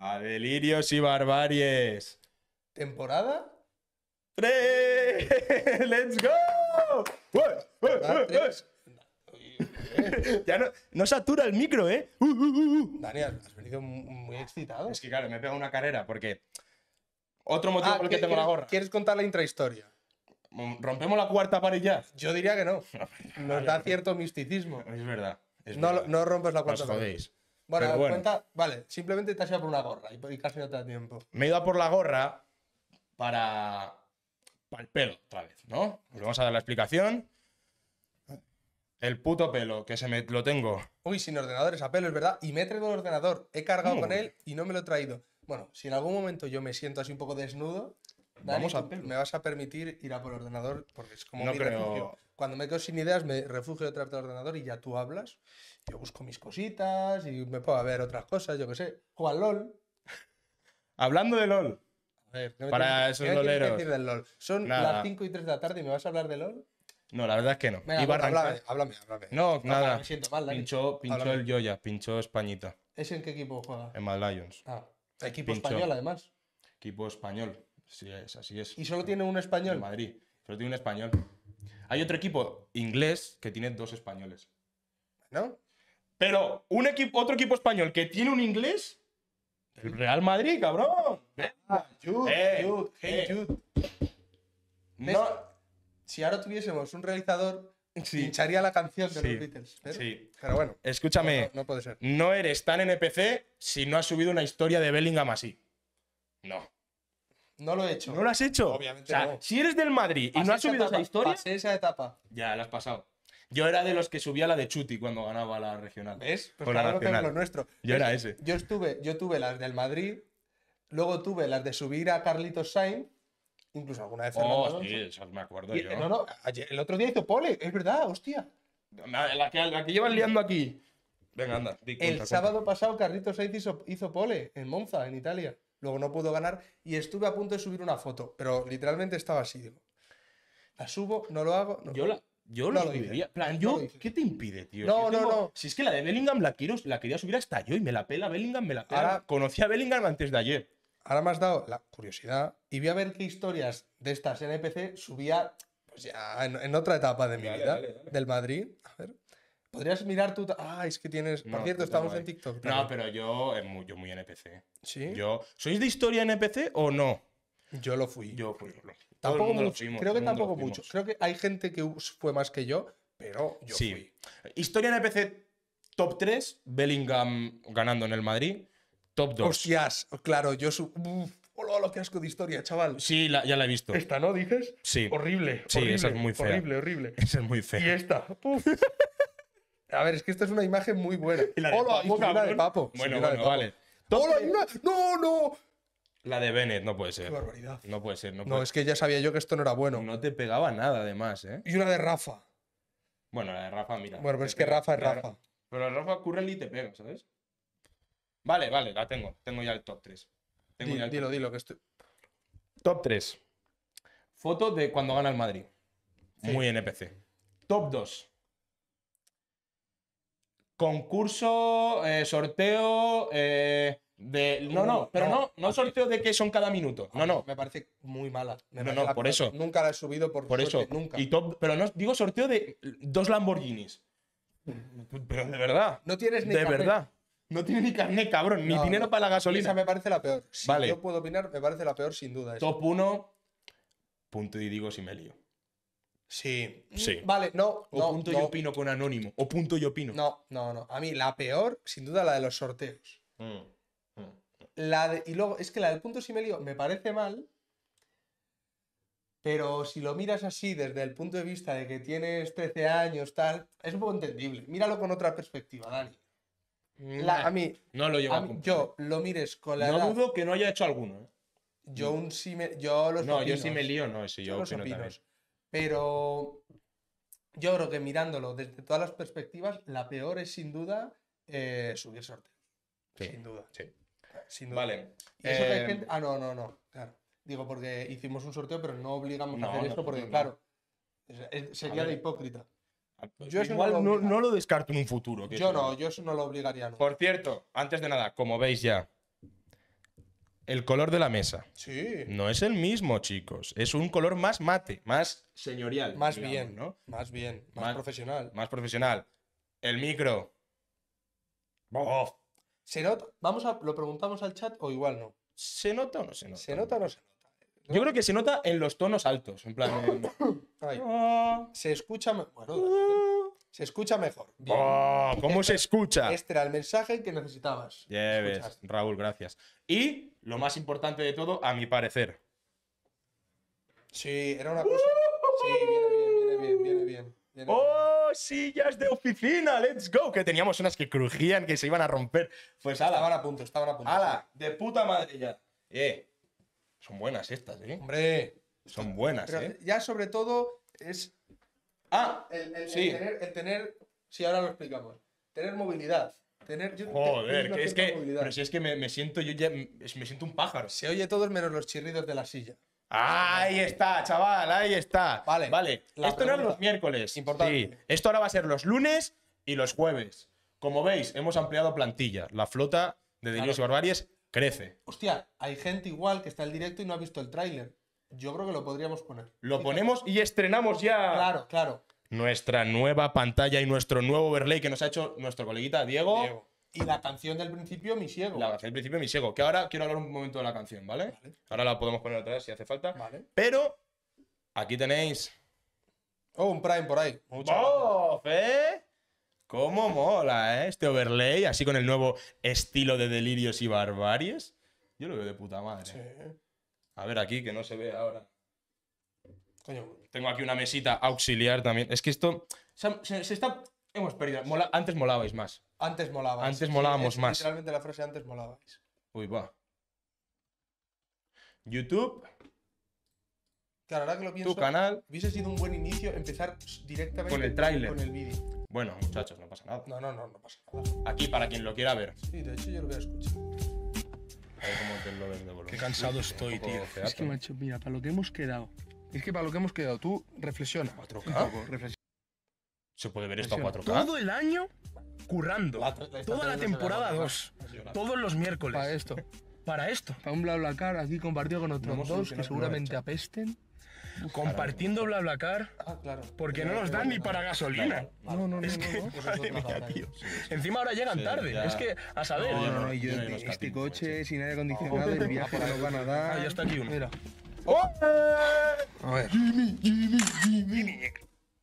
A delirios y barbaries. ¿Temporada? ¡Tres! ¡Let's go! Ah, ya no, satura el micro, ¿eh? Uh, uh, uh, Daniel, has venido muy excitado. Es que claro, me he pegado una carrera porque. Otro motivo ah, por el que tengo la gorra. ¿Quieres contar la intrahistoria? Mm, ¿Rompemos la cuarta pared ya? Yo diría que no. Nos da cierto misticismo. Es verdad no, rompes la cuarta. Os vale, simplemente te has ido por una gorra y, casi no te da tiempo. Me he ido a por la gorra para, el pelo, otra vez, ¿no? Le pues vamos a dar la explicación. El puto pelo, que se me lo tengo. Uy, sin ordenadores a pelo, es verdad. Y me he traído el ordenador. He cargado con él y no me lo he traído. Bueno, si en algún momento yo me siento así un poco desnudo, Vamos a, ¿Me vas a permitir ir a por el ordenador? Porque es como no mi refugio. Cuando me quedo sin ideas, me refugio detrás del ordenador y ya tú hablas. Yo busco mis cositas y me puedo ver otras cosas, yo qué sé. Juega LOL. Hablando de LOL. A ver, ¿qué Para eso esos loleros. Decir del LOL? Son las 5 y 3 de la tarde y me vas a hablar de LOL. No, la verdad es que no. Venga, Iba pues, háblame, háblame, háblame, No, nada. Me siento mal, Pinchó, el Joya. pinchó Españita. ¿Es en qué equipo juega? En Mad Lions. Ah, equipo español además. Equipo español. Sí es, así es. Y solo tiene un español. Madrid. Solo tiene un español. Hay otro equipo inglés que tiene dos españoles. ¿No? Pero un equipo, otro equipo español que tiene un inglés. El Real Madrid, cabrón. Eh, eh. Si ahora tuviésemos un realizador, Pincharía la canción de los Beatles. ¿eh? Sí. Pero bueno. Escúchame. no, puede ser. No eres tan NPC si no has subido una historia de Bellingham así. No. No lo he hecho. ¿No lo has hecho? Obviamente. si eres del Madrid y no has subido a esa historia. Pasé esa etapa. Ya, la has pasado. Yo era de los que subía la de Chuti cuando ganaba la regional. Pues es Pues claro, Lo nuestro. Yo era ese. Yo, estuve, yo tuve las del Madrid, luego tuve las de subir a Carlitos Sain incluso alguna vez Oh, sí, me acuerdo yo. No, no, el otro día hizo pole, es verdad, hostia. La que, llevan liando aquí. Venga, anda. el sábado pasado Carlitos Sain hizo pole en Monza, en Italia luego no puedo ganar y estuve a punto de subir una foto, pero literalmente estaba así, digo, la subo, no lo hago. Yo la, yo lo subiría. plan, ¿qué te impide, tío? No, no, no. Si es que la de Bellingham la quiero, la quería subir hasta yo y me la pela Bellingham, me la pela. Ahora, Conocí a Bellingham antes de ayer. Ahora me has dado la curiosidad y voy a ver qué historias de estas NPC subía pues ya en, otra etapa de mi vida del Madrid. A ver. Podrías mirar tú. Ah, es que tienes. Por cierto, estamos en TikTok. No, pero yo, eh, yo muy NPC. ¿Sí? Yo, ¿Sois de historia NPC o no? Yo lo fui. Yo fui. tampoco creo que tampoco mucho. Creo que hay gente que fue más que yo, pero yo sí. fui. Historia NPC top 3, Bellingham ganando en el Madrid. Top 2. Hostias, claro, yo. Su... Uf, hola, que asco de historia, chaval. Sí, ya la he visto. Esta, ¿no? ¿Dices? Sí. Horrible. Sí, esa es muy fea. Horrible, horrible. Esa es muy fea. Y esta. A ver, es que esta es una imagen muy buena. ¿Y la de Hola, Papo, papo. Bueno, vale. Hola, ¡No, no! La de Benet, no puede ser. Qué barbaridad. No puede ser, no puede No, es que ya sabía yo que esto no era bueno. No te pegaba nada, además, ¿eh? Y una de Rafa. Bueno, la de Rafa, mira. Bueno, pero es que Rafa es La Rafa. Pero la Rafa y te pega, ¿sabes? Vale, vale, la tengo. Tengo ya el top 3. Tengo ya el Dilo, dilo, que estoy. Top 3. Foto de cuando gana el Madrid. Muy NPC. Top 2 concurso, eh, sorteo, eh, de... No, no, pero no, no sorteo de que son cada minuto. No, no. Me parece muy mala. no, no, por eso. Nunca la he subido por, Por eso. Nunca. pero no digo sorteo de dos Lamborghinis. Pero de verdad. No tienes ni De verdad. No tiene ni carne, cabrón. Ni dinero para la gasolina. me parece la peor. Vale. yo puedo opinar, me parece la peor sin duda. Top 1. Punto y digo si me lío. Sí. Mm, sí. Vale, no. O no, punto no. opino con anónimo. O punto y opino. No, no, no. A mí la peor, sin duda, la de los sorteos. Mm, mm, la de, y luego, es que la del punto si me lío me parece mal. Pero si lo miras así desde el punto de vista de que tienes 13 años, tal, es un poco entendible. Míralo con otra perspectiva, Dani. a mí. No lo llevo a, Yo lo mires con la. No dudo que no haya hecho alguno. ¿eh? Yo un si me. Yo los. No, yo sí si me lío, no, ese yo, yo opino también. Pero yo creo que mirándolo desde todas las perspectivas, la peor es sin duda eh, subir sorteo. sin duda. Sí. Vale. Eh, ah, no, no, no. Claro. Digo, porque hicimos un sorteo, pero no obligamos a hacer esto, porque claro, sería de hipócrita. Yo Igual no, lo no, lo descarto en un futuro. yo no, yo eso no lo obligaría. No. Por cierto, antes de nada, como veis ya, el color de la mesa. Sí. No es el mismo, chicos. Es un color más mate, más señorial. Más bien, ¿no? Más bien, más, profesional. Más profesional. El micro. Oh. ¿Se nota? Vamos a, ¿Lo preguntamos al chat o igual no? ¿Se nota o no se nota? ¿Se nota o no se nota? Yo creo que se nota en los tonos altos, en plan. Ah. Se escucha. Bueno, ah. Se escucha mejor. Oh, ¿Cómo este se escucha? Este era el mensaje que necesitabas. Lleves, Raúl, gracias. Y lo más importante de todo, a mi parecer. Sí, era una cosa. Sí, viene bien, viene bien, viene bien. ¡Oh, sillas de oficina! ¡Let's go! Que teníamos unas que crujían, que se iban a romper. Pues ala. van a punto, estaban a punto. ¡Hala! De puta madre ya. Eh. Son buenas estas, ¿eh? Hombre. Son buenas, ¿eh? Ya sobre todo es Ah, el, el, tener, el tener, sí, ahora lo explicamos, tener movilidad. Tener, Joder, que es que, pero si es que me, siento, yo me siento un pájaro. Se oye todos menos los chirridos de la silla. Ahí está, chaval, ahí está. Vale, vale. Esto era los miércoles. Importante. Esto ahora va a ser los lunes y los jueves. Como veis, hemos ampliado plantilla. La flota de Dios y Barbaries crece. Hostia, hay gente igual que está en directo y no ha visto el tráiler. Yo creo que lo podríamos poner. Lo ponemos y estrenamos ya. Claro, claro. Nuestra nueva pantalla y nuestro nuevo overlay que nos ha hecho nuestro coleguita Diego. Y la canción del principio, Mi Ciego. La canción del principio, Mi Ciego. Que ahora quiero hablar un momento de la canción, ¿vale? Ahora la podemos poner otra vez si hace falta. Vale. Pero aquí tenéis. Oh, un Prime por ahí. Muchas eh! ¿Cómo mola, eh? Este overlay, así con el nuevo estilo de delirios y barbaries. Yo lo veo de puta madre. Sí. A ver aquí, que no se ve ahora. Coño, tengo aquí una mesita auxiliar también. Es que esto se, está... Hemos perdido. Antes molabais más. Antes molabais. Antes molábamos más. Literalmente la frase antes molabais. Uy, va. YouTube. Claro, ahora que lo pienso, tu canal. Hubiese sido un buen inicio empezar directamente con el tráiler. Con el vídeo. Bueno, muchachos, no pasa nada. No, no, no, no pasa nada. Aquí para quien lo quiera ver. Sí, de hecho yo lo voy a escuchar. Qué cansado estoy, tío. Es que, macho, mira, para lo que hemos quedado. Es que para lo que hemos quedado, tú reflexiona. 4K. ¿Se puede ver esto a 4K? Todo el año currando. toda la temporada 2. Todos los miércoles. Para esto. para esto. Para un bla bla car aquí compartido con otros dos que seguramente apesten compartiendo BlaBlaCar. Ah, claro. Porque no nos dan ni para gasolina. No, no, no. Es que, tío. Encima ahora llegan tarde. Es que, a saber. No, no, no, yo, este, este coche sin aire acondicionado, oh. el viaje no van a ah, dar. Ah, ya está aquí uno. Mira. ¡Oh! A ver. Jimmy, Jimmy, Jimmy.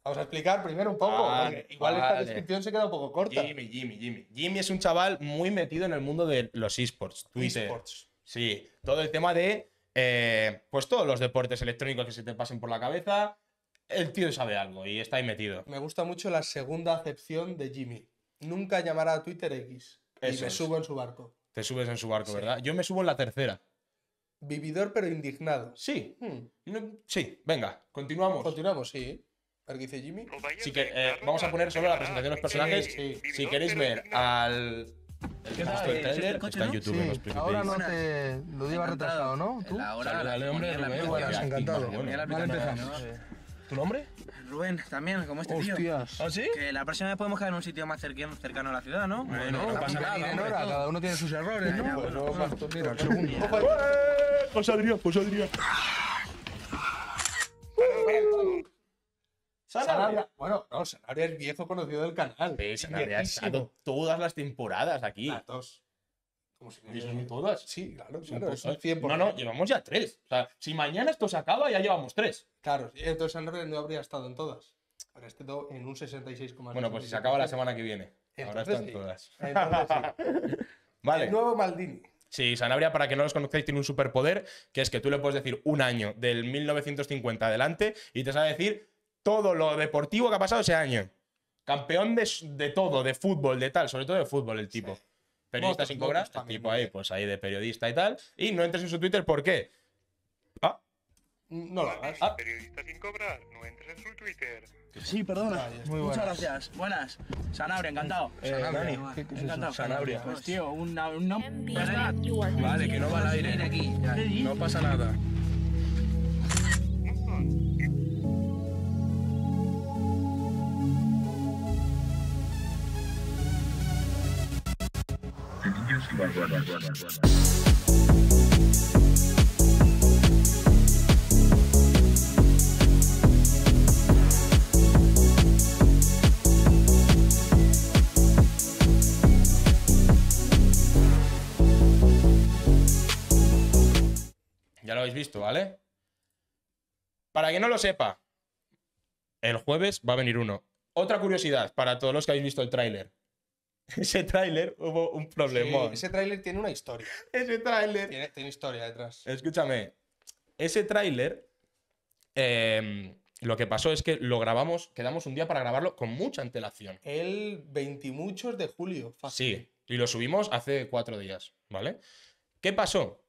Vamos a explicar primero un poco. Ah, igual esta descripción se queda un poco corta. Jimmy, Jimmy, Jimmy. Jimmy es un chaval muy metido en el mundo de los esports, Twitter. Esports. Sí, todo el tema de eh, pues todos los deportes electrónicos que se te pasen por la cabeza, el tío sabe algo y está ahí metido. Me gusta mucho la segunda acepción de Jimmy. Nunca llamará a Twitter X. y me subo en su barco. Te subes en su barco, ¿verdad? Yo me subo en la tercera. Vividor pero indignado. Sí. Hmm. sí, venga, continuamos. Continuamos, sí. A ver qué dice Jimmy. que eh, vamos a poner solo la presentación de los personajes. Si queréis ver al ¿Qué que has el ah, eh, trailer está en YouTube en los Ahora no te lo llevas retrasado, ¿no? ¿Tú? Ahora, dale, hombre, Rubén. Buenas, encantado. Vale, empezamos. ¿Tu nombre? Rubén, también, como este Hostias. tío. Hostias. ¿Ah, sí? Que la próxima vez podemos caer en un sitio más cercano, cercano a la ciudad, ¿no? Bueno, no, pasa nada. cada uno tiene sus errores, ¿no? Pues bueno, bueno, vamos, mira, el segundo. Pues Adrián, pues Adrián. Sanabria. Bueno, no, Sanabria es viejo conocido del canal. Sí, Sanabria ha estado todas las temporadas aquí. Las dos. Como si no todas. Sí, claro. claro 100%. No, no, llevamos ya tres. O sea, si mañana esto se acaba, ya llevamos tres. Claro, entonces Sanabria no habría estado en todas. Ahora todo este en un 66,6. Bueno, pues si se acaba la semana que viene. Ahora están en todas. vale. El nuevo Maldini. Sí, Sanabria, para que no los conozcáis, tiene un superpoder, que es que tú le puedes decir un año del 1950 adelante y te sabe decir todo lo deportivo que ha pasado ese año. Campeón de, de todo, de fútbol, de tal, sobre todo de fútbol el tipo. Periodista sin cobrar, el tipo ahí, pues ahí de periodista y tal. Y no entres en su Twitter, ¿por qué? Ah, mm, no lo ah, hagas. Periodista sin cobrar, no entres en su Twitter. Sí, perdona. Muchas gracias. Buenas. Sanabria, encantado. Eh, Sanabria. encantado. Sanabria. Pues tío, un, un Vale, que no va al aire. no pasa nada. Ya lo habéis visto, ¿vale? Para que no lo sepa, el jueves va a venir uno. Otra curiosidad para todos los que habéis visto el tráiler. Ese tráiler hubo un problema. ese tráiler tiene una historia. ese tráiler. Tiene, historia detrás. Escúchame. Ese tráiler. Em, lo que pasó es que lo grabamos, quedamos un día para grabarlo con mucha antelación. El 20 de julio, Sí, y lo subimos hace cuatro días, ¿vale? ¿Qué pasó?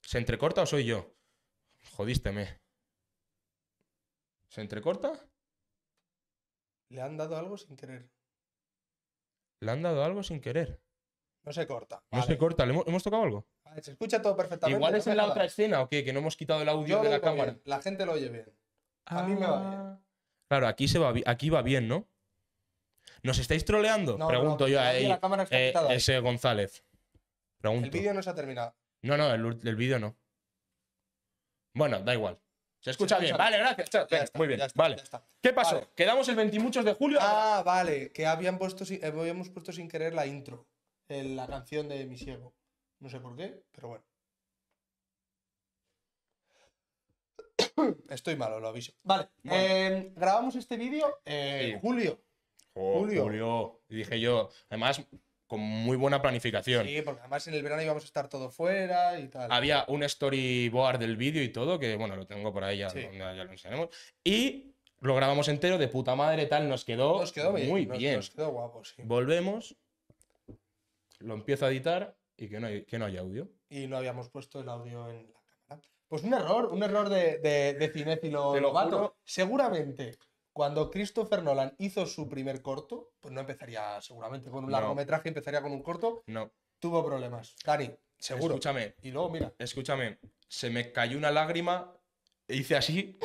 ¿Se entrecorta o soy yo? Jodísteme. ¿Se entrecorta? Le han dado algo sin querer. Le han dado algo sin querer. No se corta. No se corta. ¿Le hemos, tocado algo? se escucha todo perfectamente. Igual es en la otra escena o qué, que no hemos quitado el audio de la cámara. La gente lo oye bien. A mí me va ah. bien. Claro, aquí, se va, aquí va bien, ¿no? ¿Nos estáis troleando? Pregunto yo a eh, ese González. Pregunto. El vídeo no se ha terminado. No, no, el vídeo no. Bueno, da igual. Se escucha, bien. Vale, gracias. muy bien. vale. ¿Qué pasó? Quedamos el 28 de julio. Ah, vale. Que habían puesto, eh, habíamos puesto sin querer la intro. La canción de mi ciego. No sé por qué, pero bueno. Estoy malo, lo aviso. Vale. Em, grabamos este vídeo en julio. julio. Julio. Y dije yo. Además, con muy buena planificación. Sí, porque además en el verano íbamos a estar todo fuera y tal. Había un storyboard del vídeo y todo, que bueno, lo tengo por ahí, ya, ya, lo enseñaremos. Y lo grabamos entero, de puta madre, tal, nos quedó, muy bien. Nos quedó guapo, sí. Volvemos, lo empiezo a editar y que no, hay, que no audio. Y no habíamos puesto el audio en la cámara. Pues un error, un error de, cine, de cinéfilo. lo Seguramente. Cuando Christopher Nolan hizo su primer corto, pues no empezaría seguramente con un largometraje, empezaría con un corto. No. Tuvo problemas. Dani, seguro. Escúchame. Y luego, mira. Escúchame. Se me cayó una lágrima, e hice así,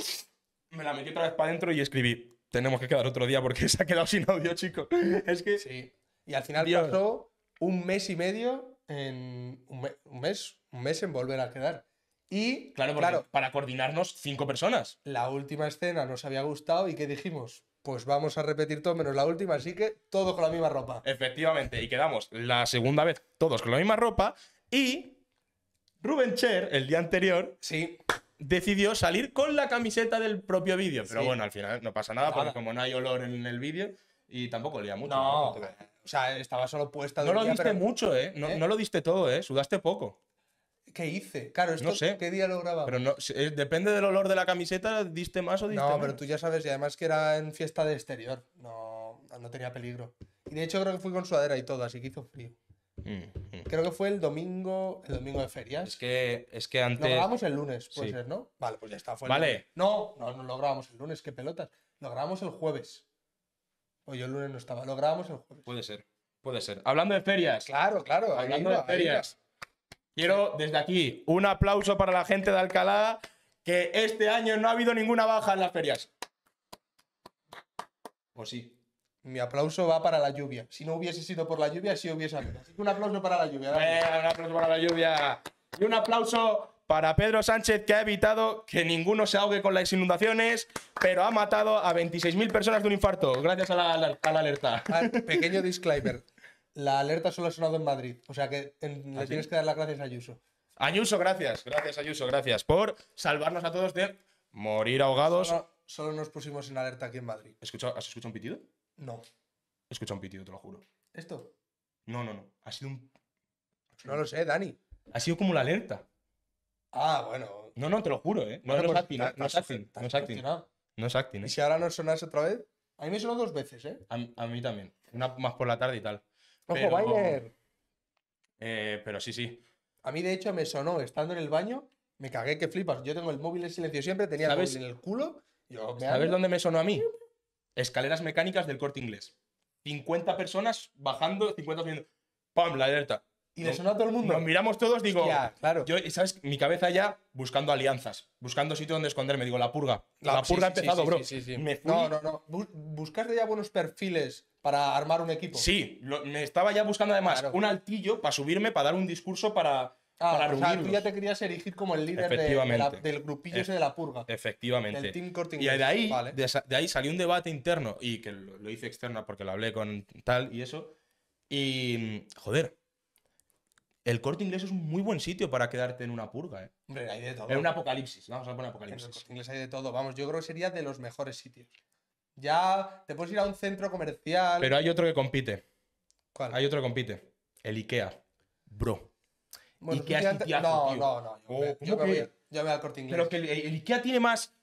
me la metí otra vez para adentro y escribí. Tenemos que quedar otro día porque se ha quedado sin audio, chico». es que. Sí. Y al final pasó un mes y medio en. un mes. Un mes en volver a quedar. Y claro, para coordinarnos cinco personas. La última escena nos había gustado y que dijimos, pues vamos a repetir todo menos la última, así que todo con la misma ropa. Efectivamente, y quedamos la segunda vez todos con la misma ropa y Ruben Cher el día anterior, sí, decidió salir con la camiseta del propio vídeo, pero bueno, al final no pasa nada, porque como no hay olor en el vídeo y tampoco olía mucho. No, o sea, estaba solo puesta No lo diste mucho, ¿eh? No, ¿eh? No lo diste todo, ¿eh? Sudaste poco. ¿Qué hice? Claro, esto no sé. ¿qué día lo grababa? Pero no, eh, depende del olor de la camiseta, ¿diste más o diste menos? No, pero tú ya sabes, y además que era en fiesta de exterior, no, no tenía peligro. Y de hecho creo que fui con sudadera y todo, así que hizo frío. Mm, mm. Creo que fue el domingo, el domingo de ferias. Es que, es que antes. Lo grabamos el lunes, puede ser, ¿no? Vale, pues ya está. vale. No, no, no lo grabamos el lunes, qué pelotas. Lo grabamos el jueves. O yo el lunes no estaba. Lo grabamos el jueves. Puede ser, puede ser. Hablando de ferias. Claro, claro. Hablando de ferias. Quiero desde aquí un aplauso para la gente de Alcalá, que este año no ha habido ninguna baja en las ferias. O pues sí. Mi aplauso va para la lluvia. Si no hubiese sido por la lluvia, sí hubiese habido. Así que un aplauso para la lluvia. un aplauso para la lluvia. Y un aplauso para Pedro Sánchez, que ha evitado que ninguno se ahogue con las inundaciones, pero ha matado a 26.000 personas de un infarto, gracias a la, alerta. Ah, pequeño disclaimer la alerta solo ha sonado en Madrid. O sea que le ¿Ah, tienes que dar las gracias a Ayuso. Ayuso, gracias. Gracias, Ayuso. Gracias por salvarnos a todos de morir ahogados. Solo, nos pusimos en alerta aquí en Madrid. ¿Has escuchado un pitido? No. He escuchado un pitido, te lo juro. ¿Esto? No, no, no. Ha sido un. No lo sé, Dani. Ha sido como la alerta. Ah, bueno. No, no, te lo juro, ¿eh? No, no, es pues, acting. ¿eh? No es acting. No es acting. ¿eh? ¿Y si ahora no sonas otra vez? A mí me sonó dos veces, ¿eh? a mí también. Una más por la tarde y tal. Pero, eh, pero sí, sí. A mí, de hecho, me sonó estando en el baño, me cagué que flipas. Yo tengo el móvil en silencio siempre, tenía el móvil en el culo. ¿Sabes dónde me sonó a mí? Escaleras mecánicas del corte inglés. 50 personas bajando, 50 subiendo. ¡Pam! La alerta. Y le sonó a todo el mundo. Nos miramos todos, digo. claro. Yo, ¿sabes? Mi cabeza ya buscando alianzas, buscando sitio donde esconderme. Digo, la purga. La, purga ha empezado, bro. Sí, me fui. No, no, no. Buscaste ya buenos perfiles para armar un equipo. Sí, me estaba ya buscando además un altillo para subirme, para dar un discurso para. Ah, para o sea, tú ya te querías erigir como el líder del grupillo ese de la purga. Efectivamente. Del team Corting y de ahí, de, ahí salió un debate interno, y que lo, lo hice externo porque lo hablé con tal y eso. Y, joder, el corte inglés es un muy buen sitio para quedarte en una purga, ¿eh? Hombre, hay de todo. En un apocalipsis, vamos a poner apocalipsis. En el corte inglés hay de todo, vamos, yo creo que sería de los mejores sitios. Ya te puedes ir a un centro comercial. Pero hay otro que compite. ¿Cuál? Hay otro que compite. El IKEA. Bro. Bueno, IKEA no, no, no, Yo, oh, me, yo me, voy, al corte inglés. Pero que el, IKEA tiene más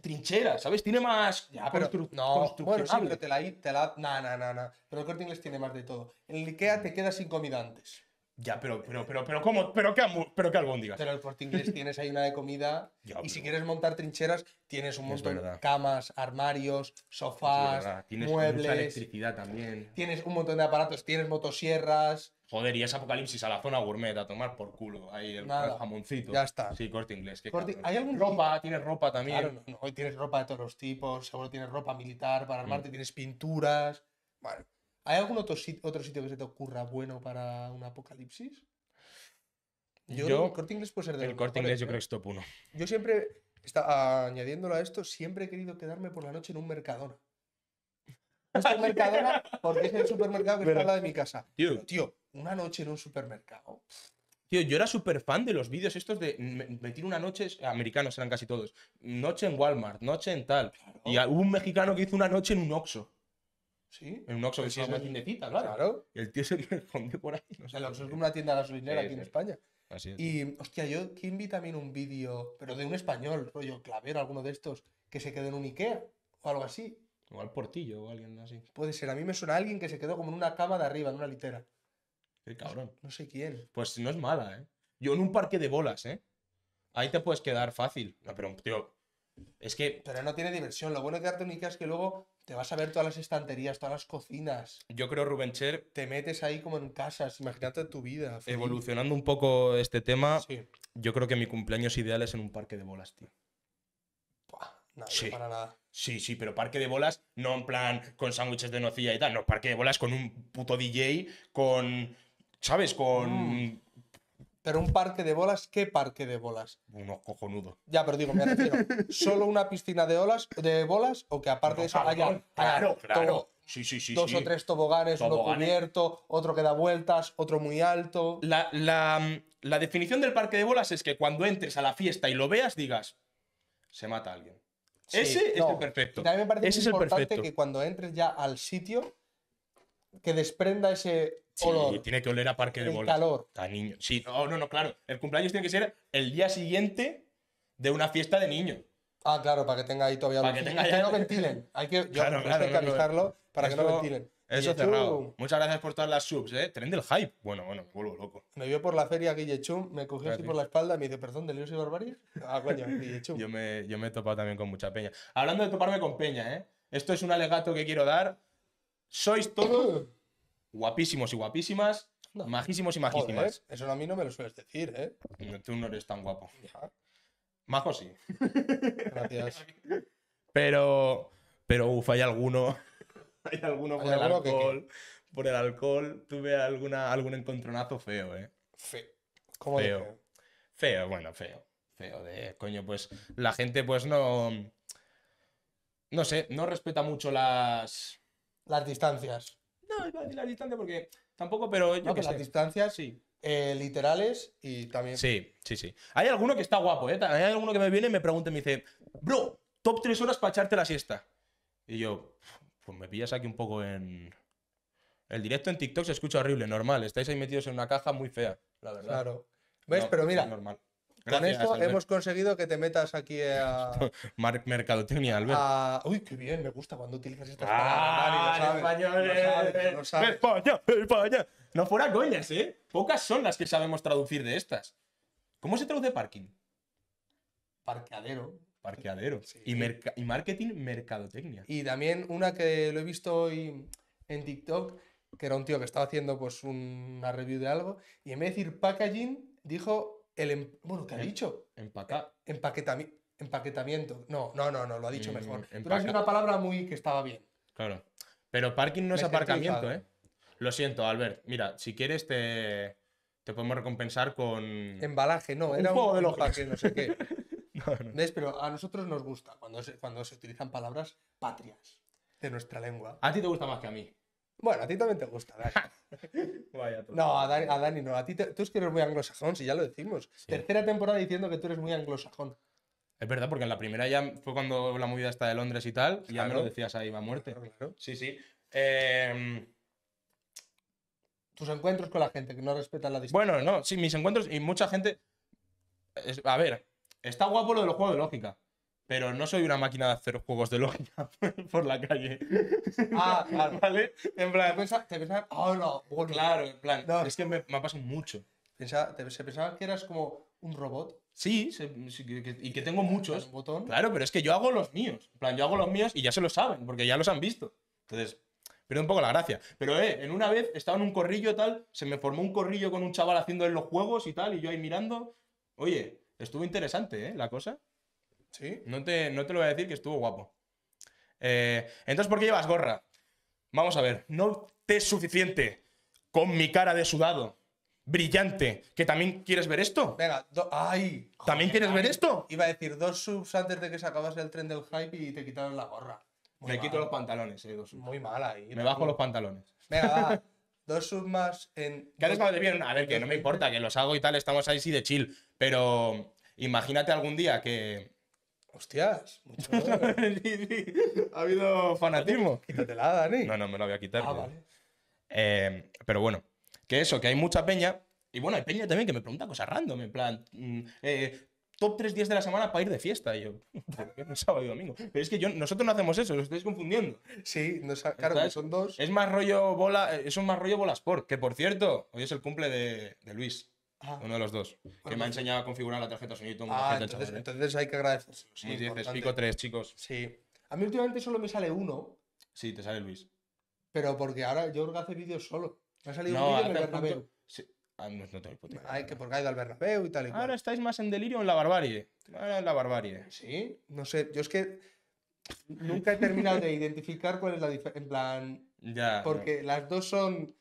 trincheras, ¿sabes? Tiene más ya, pero, no, Bueno, No, no, te la... Te la, Pero el corte inglés tiene más de todo. En el IKEA te quedas sin comida antes. Ya, pero, pero, pero, pero, ¿cómo? Pero qué, pero qué albóndigas. Pero el corte inglés tienes ahí una de comida. y si quieres montar trincheras, tienes un montón de camas, armarios, sofás, tienes muebles. electricidad también. Tienes un montón de aparatos, tienes motosierras. Joder, y es apocalipsis a la zona gourmet, a tomar por culo. Ahí el, jamoncito. Ya está. Sí, corte inglés. ¿Hay algún ropa? Tienes ropa también. Hoy tienes ropa de todos los tipos. Seguro tienes ropa militar para armarte. Tienes pinturas. vale. ¿Hay algún otro, sitio que se te ocurra bueno para un apocalipsis? Yo, el corte inglés puede ser de El corte inglés yo ¿eh? creo que es top 1. Yo siempre, está, añadiéndolo a esto, siempre he querido quedarme por la noche en un mercadona. un mercadona porque es el supermercado que está al lado de mi casa. Tío, una noche en un supermercado. Tío, yo era súper fan de los vídeos estos de metir una noche, americanos eran casi todos, noche en Walmart, noche en tal. Y hubo un mexicano que hizo una noche en un Oxxo. Sí. En un Oxxo es una tiendecita, claro. Y el tío se esconde por ahí. o sea el es como una tienda gasolinera aquí en España. Así es. Y, hostia, yo que vi también un vídeo, pero de un español, rollo Clavero, alguno de estos, que se quedó en un Ikea o algo así. O al Portillo o alguien así. Puede ser, a mí me suena a alguien que se quedó como en una cama de arriba, en una litera. Qué cabrón. No, sé quién. Pues no es mala, ¿eh? Yo en un parque de bolas, ¿eh? Ahí te puedes quedar fácil. No, pero, tío, es que... Pero no tiene diversión. Lo bueno de quedarte en un Ikea es que luego te vas a ver todas las estanterías, todas las cocinas. Yo creo, Cher... Te metes ahí como en casas, imagínate tu vida. Evolucionando un poco este tema, yo creo que mi cumpleaños ideal es en un parque de bolas, tío. Buah, nada, sí. para nada. Sí, sí, pero parque de bolas, no en plan con sándwiches de nocilla y tal, no, parque de bolas con un puto DJ, con. ¿Sabes? Con. Mm. Pero un parque de bolas, ¿qué parque de bolas? Unos cojonudos. Ya, pero digo, me refiero, ¿solo una piscina de, olas, de bolas o que aparte de eso claro, haya, claro, claro. sí, sí, sí, dos o tres toboganes, uno cubierto, otro que da vueltas, otro muy alto? La, la, la definición del parque de bolas es que cuando entres a la fiesta y lo veas, digas, se mata a alguien. Ese es el perfecto. A mí me parece importante que cuando entres ya al sitio que desprenda ese olor. Sí, tiene que oler a parque de bolas. calor. A niño. Sí, no, no, no, claro. El cumpleaños tiene que ser el día siguiente de una fiesta de niño. Ah, claro, para que tenga ahí todavía... Para que, tenga no ventilen. Hay que, claro, claro, para que no ventilen. Eso cerrado. Muchas gracias por todas las subs, ¿eh? Tren del hype. Bueno, bueno, vuelvo loco. Me vio por la feria Guillechum, me cogió así por la espalda y me dice, perdón, ¿delirios y barbarie? Ah, coño, Guillechum. yo, me, yo me he topado también con mucha peña. Hablando de toparme con peña, ¿eh? Esto es un alegato que quiero dar sois todos guapísimos y guapísimas, majísimos y majísimas. eso a mí no me lo sueles decir, ¿eh? tú no eres tan guapo. Majo sí. Gracias. Pero, pero uff, hay alguno. Hay alguno por el alcohol. Por el alcohol tuve alguna, algún encontronazo feo, ¿eh? Feo. ¿Cómo feo? Feo, bueno, feo. Feo de coño, pues la gente, pues no. No sé, no respeta mucho las las distancias. No, iba las distancias porque tampoco, pero yo no, que las distancias sí. Eh, literales y también. Sí, sí, sí. Hay alguno que está guapo, ¿eh? Hay alguno que me viene y me pregunta y me dice, bro, top 3 horas para echarte la siesta. Y yo, pues me pillas aquí un poco en. El directo en TikTok se escucha horrible, normal. Estáis ahí metidos en una caja muy fea, la verdad. Claro. ¿Ves? pero mira, normal con esto hemos conseguido que te metas aquí a. Mercadotecnia, Albert. Uy, qué bien, me gusta cuando utilizas estas ah, palabras. español! Eh, ¡España! ¡España! No fuera coñas, ¿eh? Pocas son las que sabemos traducir de estas. ¿Cómo se traduce parking? Parqueadero. Parqueadero. Y, y marketing, mercadotecnia. Y también una que lo he visto hoy en TikTok, que era un tío que estaba haciendo pues una review de algo, y en vez de decir packaging, dijo el em, bueno, ¿qué ha em, dicho? E, empaquetamiento. No, no, no, no, lo ha dicho mm, mejor. Pero es una palabra muy que estaba bien. Claro. Pero parking no es aparcamiento, ¿eh? Lo siento, Albert. Mira, si quieres te, te podemos recompensar con... Embalaje, no. era un juego de no sé qué. Pero a nosotros nos gusta cuando cuando se utilizan palabras patrias de nuestra lengua. A ti te gusta más que a mí. Bueno, a ti también te gusta, Dani. Vaya, no, a Dani, no. A ti tú es que eres muy anglosajón, si ya lo decimos. Tercera temporada diciendo que tú eres muy anglosajón. Es verdad, porque en la primera ya fue cuando la movida está de Londres y tal. Y ya me lo decías ahí, va muerte. Sí, sí. Em, Tus encuentros con la gente, que no respetan la distancia. Bueno, no, sí, mis encuentros y mucha gente. a ver, está guapo lo de los juegos de lógica pero no soy una máquina de hacer juegos de lógica por la calle. Ah, claro. ¿Vale? En plan, te pensaba. Te Claro, en plan. Es que me, ha pasado mucho. te, se pensaba que eras como un robot. Sí, y que tengo muchos. botón. Claro, pero es que yo hago los míos. En plan, yo hago los míos y ya se lo saben, porque ya los han visto. Entonces, pierde un poco la gracia. Pero, eh, en una vez estaba en un corrillo tal, se me formó un corrillo con un chaval haciendo los juegos y tal, y yo ahí mirando. Oye, estuvo interesante, ¿eh? La cosa. No te, no te lo voy a decir que estuvo guapo. Eh, entonces, ¿por qué llevas gorra? Vamos a ver, no te es suficiente con mi cara de sudado, brillante, que también quieres ver esto. Venga, ¡ay! ¿También quieres ver esto? Iba a decir dos subs antes de que se acabase el tren del hype y te quitaron la gorra. Me quito los pantalones, eh, Muy mala Me bajo los pantalones. Venga, Dos subs más en. a ver, que no me importa, que los hago y tal, estamos ahí sí de chill, pero imagínate algún día que Hostias, ha habido fanatismo. Quítatela, Dani. No, no, me la voy a quitar. Ah, eh, pero bueno, que eso, que hay mucha peña. Y bueno, hay peña también que me pregunta cosas random, en plan, mm, eh, top 3 días de la semana para ir de fiesta. Y yo, ¿por qué sábado y domingo? Pero es que nosotros no hacemos eso, os estáis confundiendo. Sí, claro, que son dos. Es más rollo bola, eh, es un más rollo bola sport, que por cierto, hoy es el cumple de Luis. Ah. Uno de los dos. que me ha pues enseñado a configurar la tarjeta sonido. Ah, entonces, chaval, ¿eh? entonces hay que agradecer. Sí, dices, pico tres, chicos. Sí. A mí últimamente solo me sale uno. Sí, te sale Luis. Pero porque ahora yo creo hace vídeos solo. Me ha salido un vídeo en el Bernabéu. Sí. Ah, no, no tengo Hay que porque ha ido al Bernabéu y tal y Ahora estáis más en delirio en la barbarie. Ahora en la barbarie. Sí, no sé. Yo es que nunca he terminado de identificar cuál es la diferencia. En plan. Ya. Porque las dos son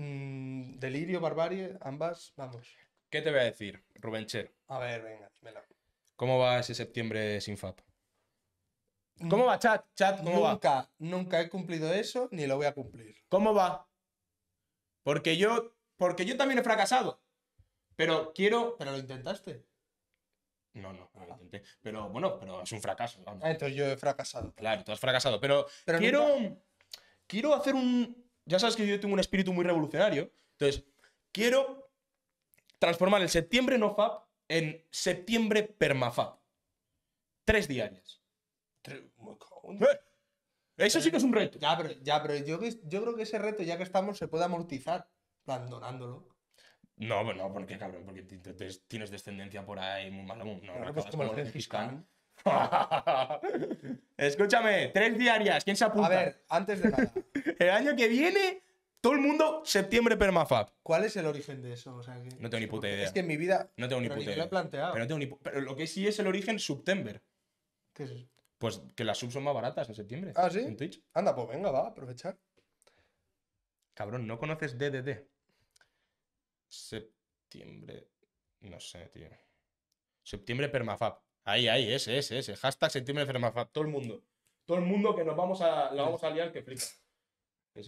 Mm, delirio, barbarie, ambas, vamos. ¿Qué te voy a decir, Rubencher? A ver, venga, dímelo. ¿Cómo va ese septiembre sin FAP? Mm. ¿Cómo va, chat? Chat, nunca, Nunca he cumplido eso ni lo voy a cumplir. ¿Cómo va? Porque yo, porque yo también he fracasado. Pero quiero. Pero lo intentaste. No, no, no lo intenté. Pero bueno, pero es un fracaso. Ah, entonces yo he fracasado. Claro, tú has fracasado. Pero, quiero. Quiero hacer un, ya sabes que yo tengo un espíritu muy revolucionario. Entonces, quiero transformar el septiembre no fab en septiembre permafab. Tres diarias. Eh, eso sí que es un reto. Ya, pero, pero yo, yo creo que ese reto, ya que estamos, se puede amortizar, abandonándolo. No, no, porque cabrón, porque tienes descendencia por ahí muy No, no, pues Escúchame, tres diarias. ¿Quién se apunta? A ver, antes de nada. el año que viene, todo el mundo, septiembre permafab. ¿Cuál es el origen de eso? No tengo ni puta idea. Es que en mi vida. No tengo ni puta Lo planteado. Pero, lo que sí es el origen September. ¿Qué es eso? Pues que las subs son más baratas en septiembre. Ah, sí. En Twitch. Anda, pues venga, va, aprovechar. Cabrón, ¿no conoces DDD? Septiembre. No sé, tío. Septiembre permafab. Ahí, ahí, ese, ese, ese. Hashtag sentirme enferma. Todo el mundo. Todo el mundo que nos vamos a, la vamos a liar que flipa.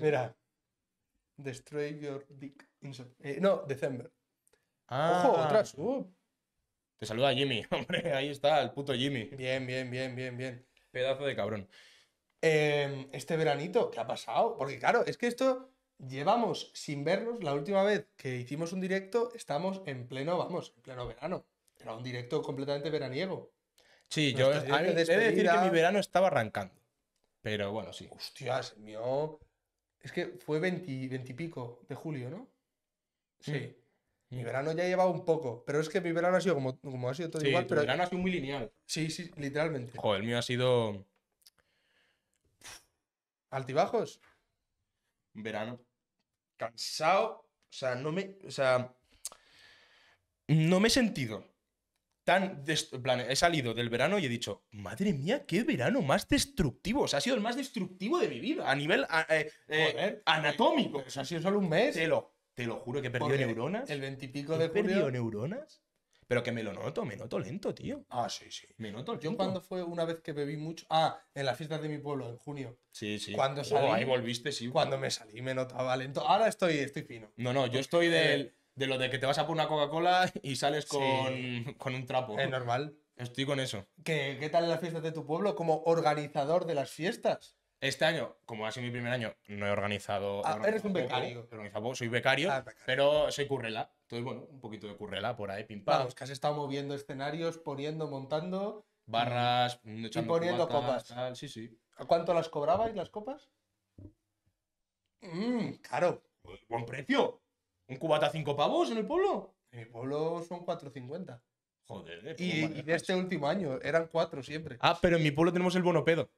Mira. Destroy your dick. Eh, no, December. Ah. Ojo, otra uh. Te saluda Jimmy, hombre. Ahí está, el puto Jimmy. Bien, bien, bien, bien, bien. Pedazo de cabrón. Em, este veranito, ¿qué ha pasado? Porque claro, es que esto llevamos sin vernos. La última vez que hicimos un directo, estamos en pleno, vamos, en pleno verano. Era un directo completamente veraniego. Sí, yo he de, decir que mi verano estaba arrancando. Pero bueno, sí. Hostias, mío. Es que fue 20, y pico de julio, ¿no? Sí. Mi mm. verano ya llevaba un poco, pero es que mi verano ha sido como, ha sido todo sí, igual. Mi verano ha sido muy lineal. Sí, sí, literalmente. Joder, el mío ha sido. ¿Altibajos? Verano. Cansado. O sea, no me. O sea. No me he sentido tan. he salido del verano y he dicho, madre mía, qué verano más destructivo. O sea, ha sido el más destructivo de mi vida a nivel eh, eh, anatómico. O sea, ha sido solo un mes. Te lo, te lo juro que he perdido neuronas. El veintipico de julio. perdido neuronas? Pero que me lo noto, me noto lento, tío. Ah, sí, sí. Me noto Yo cuando fue una vez que bebí mucho. Ah, en las fiestas de mi pueblo, en junio. Sí, sí. Cuando oh, salí. ahí volviste, sí. Cuando me salí me notaba lento. Ahora estoy, estoy fino. No, no, yo estoy del de lo de que te vas a poner una Coca-Cola y sales con, un trapo. Es normal. Estoy con eso. ¿Qué, ¿Qué tal las fiestas de tu pueblo como organizador de las fiestas? Este año, como ha sido mi primer año, no he organizado. Ah, eres un becario. soy ah, becario, pero soy currela. Entonces, bueno, un poquito de currela por ahí, pim Vamos, que has estado moviendo escenarios, poniendo, montando. Barras, y, y poniendo copas. sí, sí. ¿A cuánto las cobrabais las copas? Mmm, caro. Buen precio. ¿Un cubata cinco pavos en el pueblo? En mi pueblo son 4.50. Joder, eh, Y, y pues de este último año eran cuatro siempre. Ah, pero en mi pueblo tenemos el bono pedo.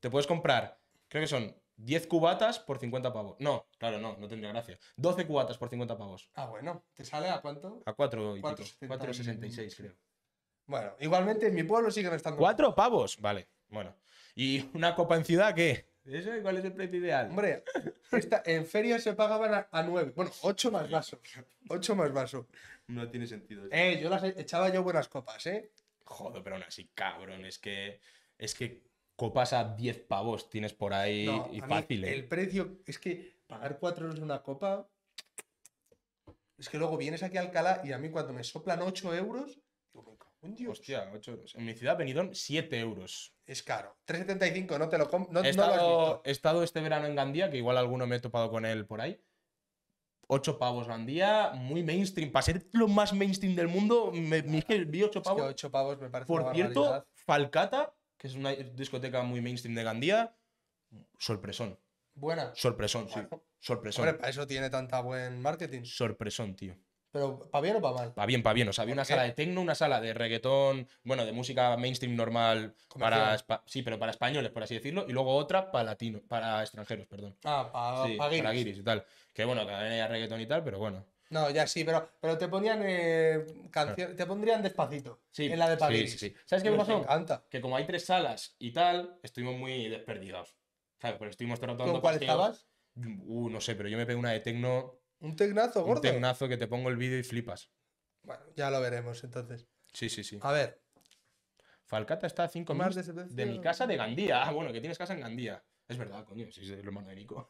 Te puedes comprar, creo que son 10 cubatas por 50 pavos. No, claro, no, no tendría gracia. 12 cubatas por 50 pavos. Ah, bueno. ¿Te sale a cuánto? A 4 y 4,66 creo. Bueno, igualmente en mi pueblo siguen estando. ¿Cuatro pavos? Vale, bueno. ¿Y una copa en ciudad qué? ¿Eso? ¿Cuál es el precio ideal? Hombre, en feria se pagaban a, 9. Bueno, 8 más vaso. 8 más vaso. No tiene sentido. Eh, yo las echaba yo buenas copas, ¿eh? Joder, pero aún así, cabrón. Es que. Es que copas a 10 pavos tienes por ahí y fácil. ¿eh? El precio. Es que pagar 4 euros una copa. Es que luego vienes aquí a Alcalá y a mí cuando me soplan 8 euros un En mi ciudad, Benidorm, 7 euros. Es caro. 3,75, no te lo compro. No, he, he estado este verano en Gandía, que igual alguno me he topado con él por ahí. 8 pavos Gandía, muy mainstream. Para ser lo más mainstream del mundo, me, vi 8 pavos. pavos me parece Por cierto, Falcata, que es una discoteca muy mainstream de Gandía, sorpresón. Buena. Sorpresón, sí. Sorpresón. Hombre, para eso tiene tanta buen marketing. Sorpresón, tío. Pero ¿para bien o para mal? Para bien, para bien. O sea, había una sala de tecno, una sala de reggaetón, bueno, de música mainstream normal, para, sí, pero para españoles, por así decirlo, y luego otra para para extranjeros, perdón. Ah, para, guiris. y tal. Que bueno, que había reggaetón y tal, pero bueno. No, ya sí, pero, pero te ponían eh, te pondrían despacito. Sí, en la de París. Sí, sí, ¿Sabes qué me pasó? Que como hay tres salas y tal, estuvimos muy desperdigados. ¿Sabes? Pero estuvimos tratando. ¿Con cuál estabas? Uh, no sé, pero yo me pegué una de tecno un tecnazo gordo. Un tecnazo que te pongo el vídeo y flipas. Bueno, ya lo veremos entonces. Sí, sí, sí. A ver. Falcata está a 5 minutos. de, mi casa de Gandía. Ah, bueno, que tienes casa en Gandía. Es verdad, coño, si es el hermano de Nico.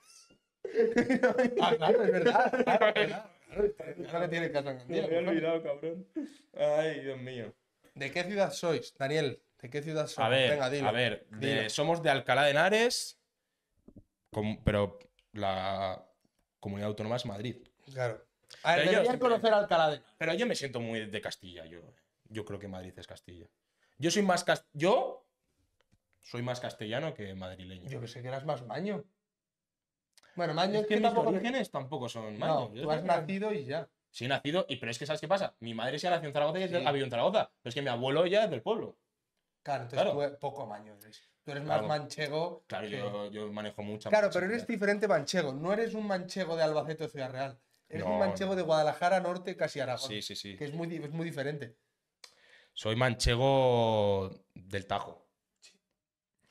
ah, claro, es verdad. es verdad. tiene casa en Gandía. Me había olvidado, cabrón. Ay, Dios mío. ¿De qué ciudad sois, Daniel? ¿De qué ciudad sois? A ver, Venga, dilo. A ver, somos de Alcalá de Henares, pero la, Comunidad Autónoma es Madrid. Claro. Ah, a conocer Alcalá Pero yo me siento muy de Castilla, yo. Yo creo que Madrid es Castilla. Yo soy más cast... Yo soy más castellano que madrileño. Yo pensé que eras más maño. Bueno, maño es que, que mis tampoco... orígenes tampoco son maño. No, tú has nacido y ya. Sí, nacido, y pero es que ¿sabes qué pasa? Mi madre se nacido en Zaragoza y ha vivido en Zaragoza. Pero es que mi abuelo ya es del pueblo. Claro, entonces claro. poco maño eres. Tú eres más manchego. Claro, yo, yo, manejo mucha. Claro, pero eres diferente manchego. No eres un manchego de Albacete o Ciudad Real. Eres un manchego de Guadalajara, Norte, casi Aragón. Sí, sí, sí. Que es muy, es muy diferente. Soy manchego del Tajo. Sí.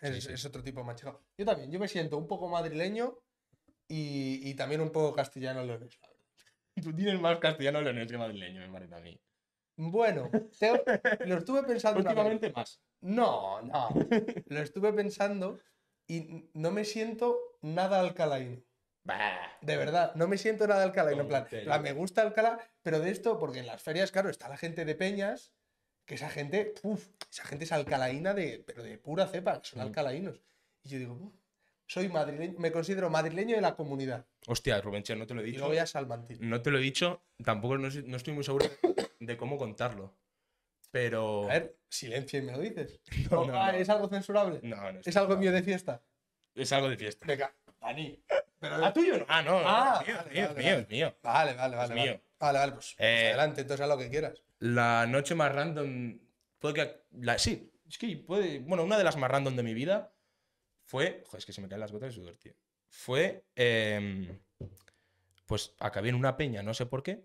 Es, otro tipo de manchego. Yo también, yo me siento un poco madrileño y, y también un poco castellano leonés. Tú tienes más castellano leonés que madrileño, me parece a mí. Bueno, te... lo estuve pensando. Últimamente más. No, no. Lo estuve pensando y no me siento nada alcalaino. De verdad, no me siento nada alcalaino. En plan, me gusta Alcalá, pero de esto, porque en las ferias, claro, está la gente de Peñas, que esa gente, uff, esa gente es alcalaína de, pero de pura cepa, que son mm. alcalainos. Y yo digo, soy madrileño, me considero madrileño de la comunidad. Hostia, Rubenche, no te lo he dicho. Y No te lo he dicho, tampoco no, estoy muy seguro de cómo contarlo. Pero. A ver, silencio y me lo dices. Oh, ah, no, ¿Es algo censurable? No, no. ¿Es, ¿Es algo mío de fiesta? Es algo de fiesta. Venga, Dani. Pero... ¿A ¿Ah, tuyo no? Ah, no. Ah, mío, vale, mío, vale, mío, vale. Vale, vale, vale. Mío. Vale, vale, pues, pues eh, adelante, entonces haz lo que quieras. La noche más random. Puede que. sí, es que puede. Bueno, una de las más random de mi vida fue, joder, es que se me caen las gotas de sudor, tío. Fue, em, pues acabé en una peña, no sé por qué,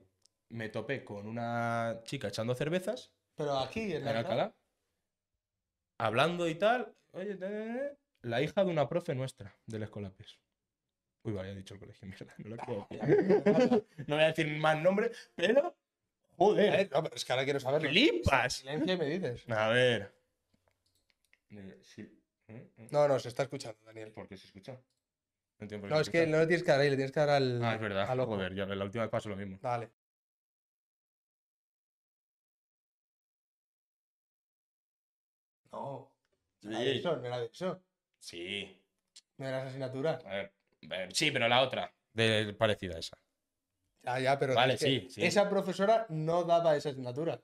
me topé con una chica echando cervezas. Pero aquí, en, la Alcalá. Hablando y tal, oye, la hija de una profe nuestra del Escolapes. Uy, vaya, dicho el colegio, mierda, no lo puedo. no voy a decir más nombre, pero. Joder. Eh, es que ahora quiero saberlo. ¡Limpas! Silencio y me dices. A ver. Eh, sí. Mm, mm. No, no, se está escuchando, Daniel. ¿Por qué se escucha? No, entiendo por qué no es que no le tienes que dar ahí, le tienes que dar al. Ah, es verdad. Al Joder, ya, la última vez pasó lo mismo. Vale. No. No Era de eso? Sí. ¿No era esa asignatura? A ver, sí, pero la otra, parecida a esa. Ah, ya, pero vale, sí, esa profesora no daba esa asignatura.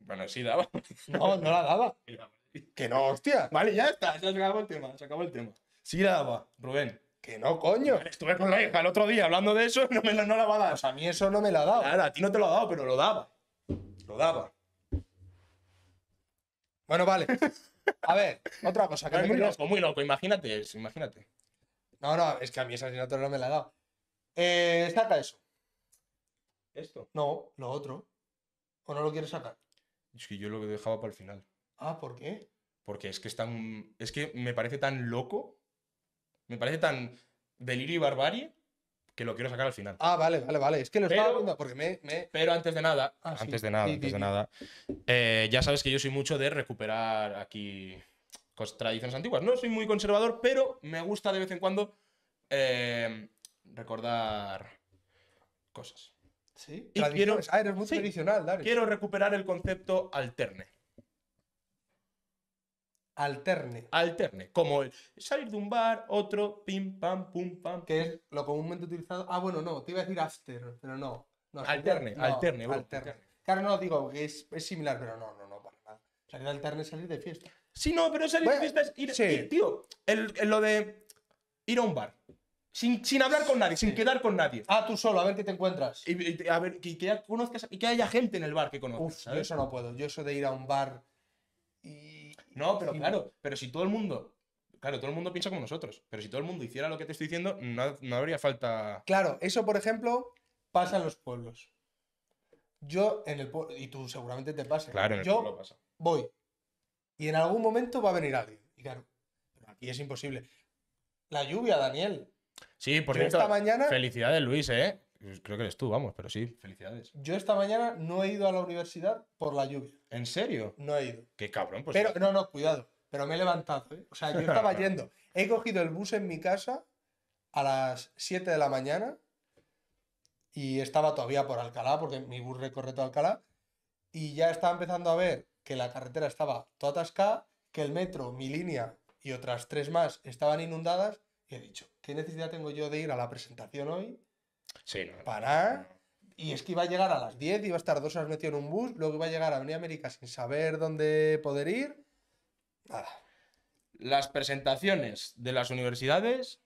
Bueno, sí daba. No, no la daba. Que no, hostia. Vale, ya está, se acabó el tema, se acabó el tema. Sí la daba, Rubén. Que no, coño. Estuve con la hija el otro día hablando de eso, no me la, no la va a dar. Pues a mí eso no me la daba. Claro, a ti no te lo ha dado, pero lo daba. Lo daba. Bueno, vale. A ver, otra cosa. Que es muy loco, muy loco. Imagínate eso, imagínate. No, no, es que a mí esa asignatura no me la ha dado. Eh, saca eso. ¿Esto? No, lo otro. ¿O no lo quieres sacar? Es que yo lo dejaba para el final. Ah, ¿por qué? Porque es que es tan. Es que me parece tan loco. Me parece tan delirio y barbarie que lo quiero sacar al final. Ah, vale, vale, vale. Es que lo pero, estaba viendo porque me, Pero antes de nada, ah, antes de nada, antes de nada, eh, ya sabes que yo soy mucho de recuperar aquí tradiciones antiguas. No soy muy conservador, pero me gusta de vez en cuando eh, recordar cosas. Sí, ah, eres muy tradicional, Quiero recuperar el concepto alterne. Alterne. Alterne. Como el salir de un bar, otro, pim, pam, pum, pam. Que es lo comúnmente utilizado. Ah, bueno, no, te iba a decir after, pero no. alterne, alterne, no, alterne. Claro, no, digo, es, es similar, pero no, no, no, para nada. Salir alterne es salir de fiesta. Sí, no, pero salir de fiesta es ir, sí. tío, lo de ir a un bar. Sin, hablar con nadie, sin quedar con nadie. Ah, tú solo, a ver qué te encuentras. Y, a ver, que, y que haya gente en el bar que conozcas. Uf, yo eso no puedo. Yo eso de ir a un bar y no, pero claro, pero si todo el mundo. Claro, todo el mundo piensa como nosotros, pero si todo el mundo hiciera lo que te estoy diciendo, no, habría falta. Claro, eso por ejemplo pasa en los pueblos. Yo en el pueblo, y tú seguramente te pasa. Claro, yo pasa. Voy y en algún momento va a venir alguien. Y claro, aquí es imposible. La lluvia, Daniel. Sí, por cierto. Felicidades, Luis, ¿eh? Creo que eres tú, vamos, pero sí, felicidades. Yo esta mañana no he ido a la universidad por la lluvia. ¿En serio? No he ido. Qué cabrón, pues. Pero, no, no, cuidado. Pero me he levantado, ¿eh? O sea, yo estaba yendo. He cogido el bus en mi casa a las 7 de la mañana y estaba todavía por Alcalá, porque mi bus recorre todo Alcalá. Y ya estaba empezando a ver que la carretera estaba toda atascada, que el metro, mi línea y otras tres más estaban inundadas. Y he dicho, ¿qué necesidad tengo yo de ir a la presentación hoy? Y es que iba a llegar a las 10, iba a estar dos horas metido en un bus, luego iba a llegar a América sin saber dónde poder ir. Nada. Las presentaciones de las universidades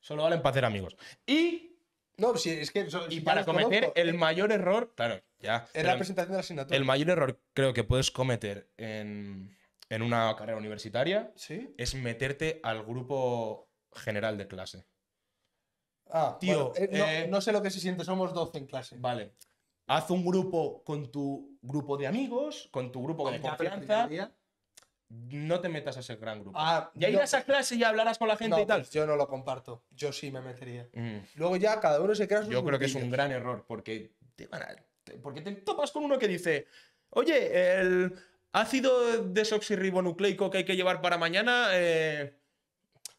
solo valen para hacer amigos. Y. No, es que. y para cometer el eh, mayor error. Claro, ya. la presentación de la asignatura. El mayor error creo que puedes cometer en, en una carrera universitaria ¿Sí? es meterte al grupo general de clase. Ah, tío. Eh, eh, no, sé lo que se siente, somos 12 en clase. Vale. Haz un grupo con tu grupo de amigos, con tu grupo de confianza. No te metas a ese gran grupo. Ah, ya irás a clase y hablarás con la gente y tal. yo no lo comparto. Yo sí me metería. Mm. Luego ya cada uno se crea Yo creo que es un gran error porque te, porque te topas con uno que dice, oye, el ácido desoxirribonucleico que hay que llevar para mañana. Eh,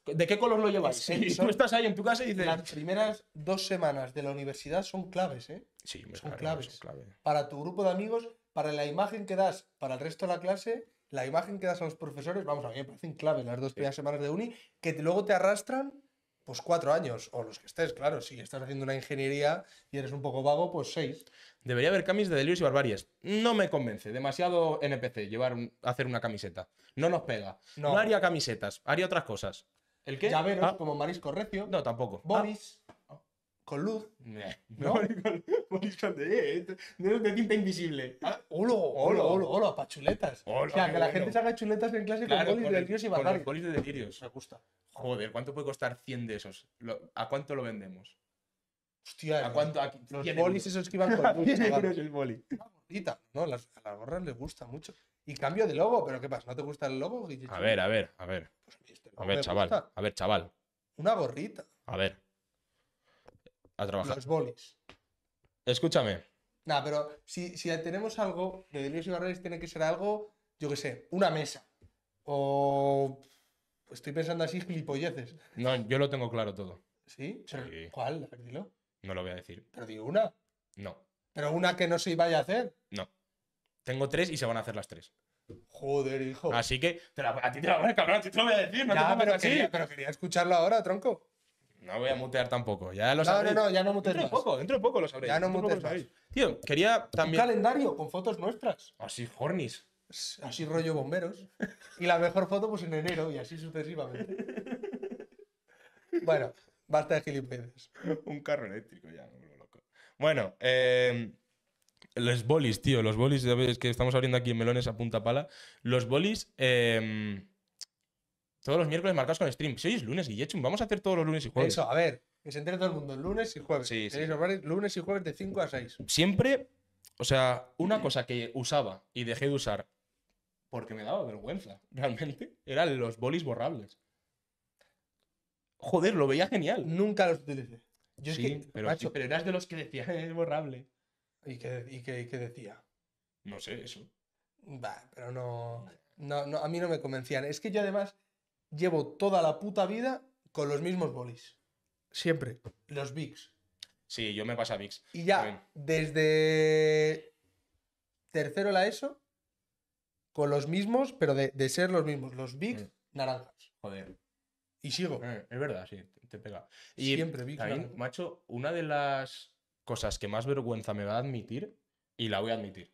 ¿De qué color lo llevas? Sí, eh, estás ahí en tu casa y dices. Las primeras dos semanas de la universidad son claves, ¿eh? Sí, son claves. clave. Para tu grupo de amigos, para la imagen que das para el resto de la clase, la imagen que das a los profesores, vamos, a mí me parecen claves las dos primeras semanas de uni, que luego te arrastran pues cuatro años, o los que estés, claro, si estás haciendo una ingeniería y eres un poco vago, pues seis. Debería haber camis de delirios y barbaries. No me convence, demasiado NPC llevar hacer una camiseta. No nos pega. No. no haría camisetas, haría otras cosas. ¿El qué? Llaveros, ah. como Marisco Recio. No, tampoco. Boris. Ah, con luz. Eh, no, Boris con eh, de, de tinta invisible. Ah, hola, hola, olo, para chuletas. o sea, que la gente se haga chuletas en clase con bolis de delirios y barbarie. Con bolis de delirios. Me gusta. Joder, ¿cuánto puede costar 100 de esos? ¿A cuánto lo vendemos? Hostia, ¿a cuánto? los bolis esos que iban con luz. el boli. No, a las gorras les gusta mucho. Y cambio de logo, pero ¿qué pasa? ¿No te gusta el logo? A ver, a ver, a ver. Pues a ver, chaval. A ver, chaval. Una gorrita. A ver. A trabajar. Los bolis. Escúchame. Nah, pero si, si tenemos algo de Delirios y Barreras, tiene que ser algo, yo qué sé, una mesa. O. Estoy pensando así, gilipolleces. No, yo lo tengo claro todo. ¿Sí? sí. cuál No lo voy a decir. Pero digo una. No. Pero una que no se vaya a hacer. No. Tengo tres y se van a hacer las tres. Joder, hijo. Así que a ti te la voy a cabrón, a ti te lo voy a decir, no pero quería, escucharlo ahora, tronco. No voy a mutear tampoco, ya lo No, no, no, ya no mutes Dentro de poco, dentro poco lo sabréis. Ya no Tío, quería también. Un calendario con fotos nuestras. Así, hornis. Así rollo bomberos. Y la mejor foto, pues en enero y así sucesivamente. Bueno, basta de gilipollas. Un carro eléctrico ya, loco. Bueno, eh, los bolis, tío, los bolis, ves que estamos abriendo aquí en melones a punta pala. Los bolis, em, todos los miércoles marcados con stream. Si hoy es lunes, yechum. vamos a hacer todos los lunes y jueves. Eso, a ver, que se entere todo el mundo, lunes y jueves. Sí, lunes y jueves de 5 a 6. Siempre, o sea, una cosa que usaba y dejé de usar porque me daba vergüenza, realmente, eran los bolis borrables. Joder, lo veía genial. Nunca los utilicé. Yo es que, pero, macho, pero eras de los que decía, es borrable. ¿Y qué, decía? No sé, eso. Va, pero no, no, no, a mí no me convencían. Es que yo además llevo toda la puta vida con los mismos bolis. Siempre. Los Bigs. Sí, yo me paso a Bigs. Y ya, desde tercero la ESO, con los mismos, pero de, ser los mismos. Los Bigs, mm. naranjas. Joder. Y sigo. Eh, es verdad, sí, te pega. Y Siempre Bigs. Macho, una de las cosas que más vergüenza me va a admitir y la voy a admitir.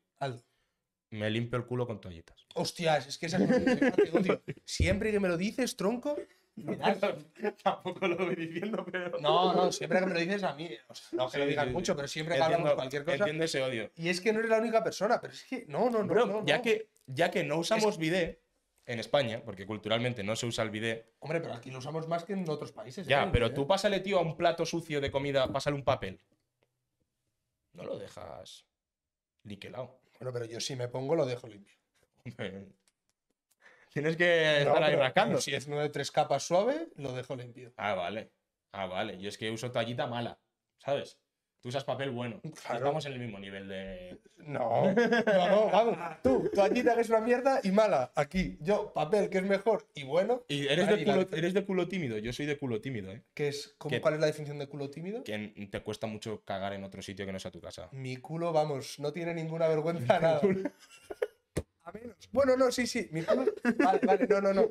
Me limpio el culo con toallitas. Hostias, es que esa tío. Siempre que me lo dices, tronco. Tampoco lo voy diciendo, pero. No, no, siempre que me lo dices a mí. no que lo digas mucho, pero siempre que hablamos cualquier cosa. Entiendo ese odio. Y es que no eres la única persona, pero es que. No, no, no. no, ya, Que, ya que no usamos bidet en España, porque culturalmente no se usa el bidet. Hombre, pero aquí lo usamos más que en otros países. Ya, ¿eh? pero tú pásale, tío, a un plato sucio de comida, pásale un papel no lo dejas liquelado. Bueno, pero yo si me pongo lo dejo limpio. Tienes que estar ahí rascando. Si es uno de tres capas suave, lo dejo limpio. Ah, vale. Ah, vale. Yo es que uso tallita mala, ¿sabes? Tú usas papel bueno. Claro. Estamos en el mismo nivel de. No, no, vamos. Tú, tú allí te una mierda y mala. Aquí, yo, papel que es mejor y bueno. Y eres, de culo, tímido. Yo soy de culo tímido, ¿eh? ¿Qué es, ¿Cuál es la definición de culo tímido? Que te cuesta mucho cagar en otro sitio que no sea tu casa. Mi culo, vamos, no tiene ninguna vergüenza, nada. A menos. Bueno, no, sí, sí. Mi culo. Vale, vale, no, no, no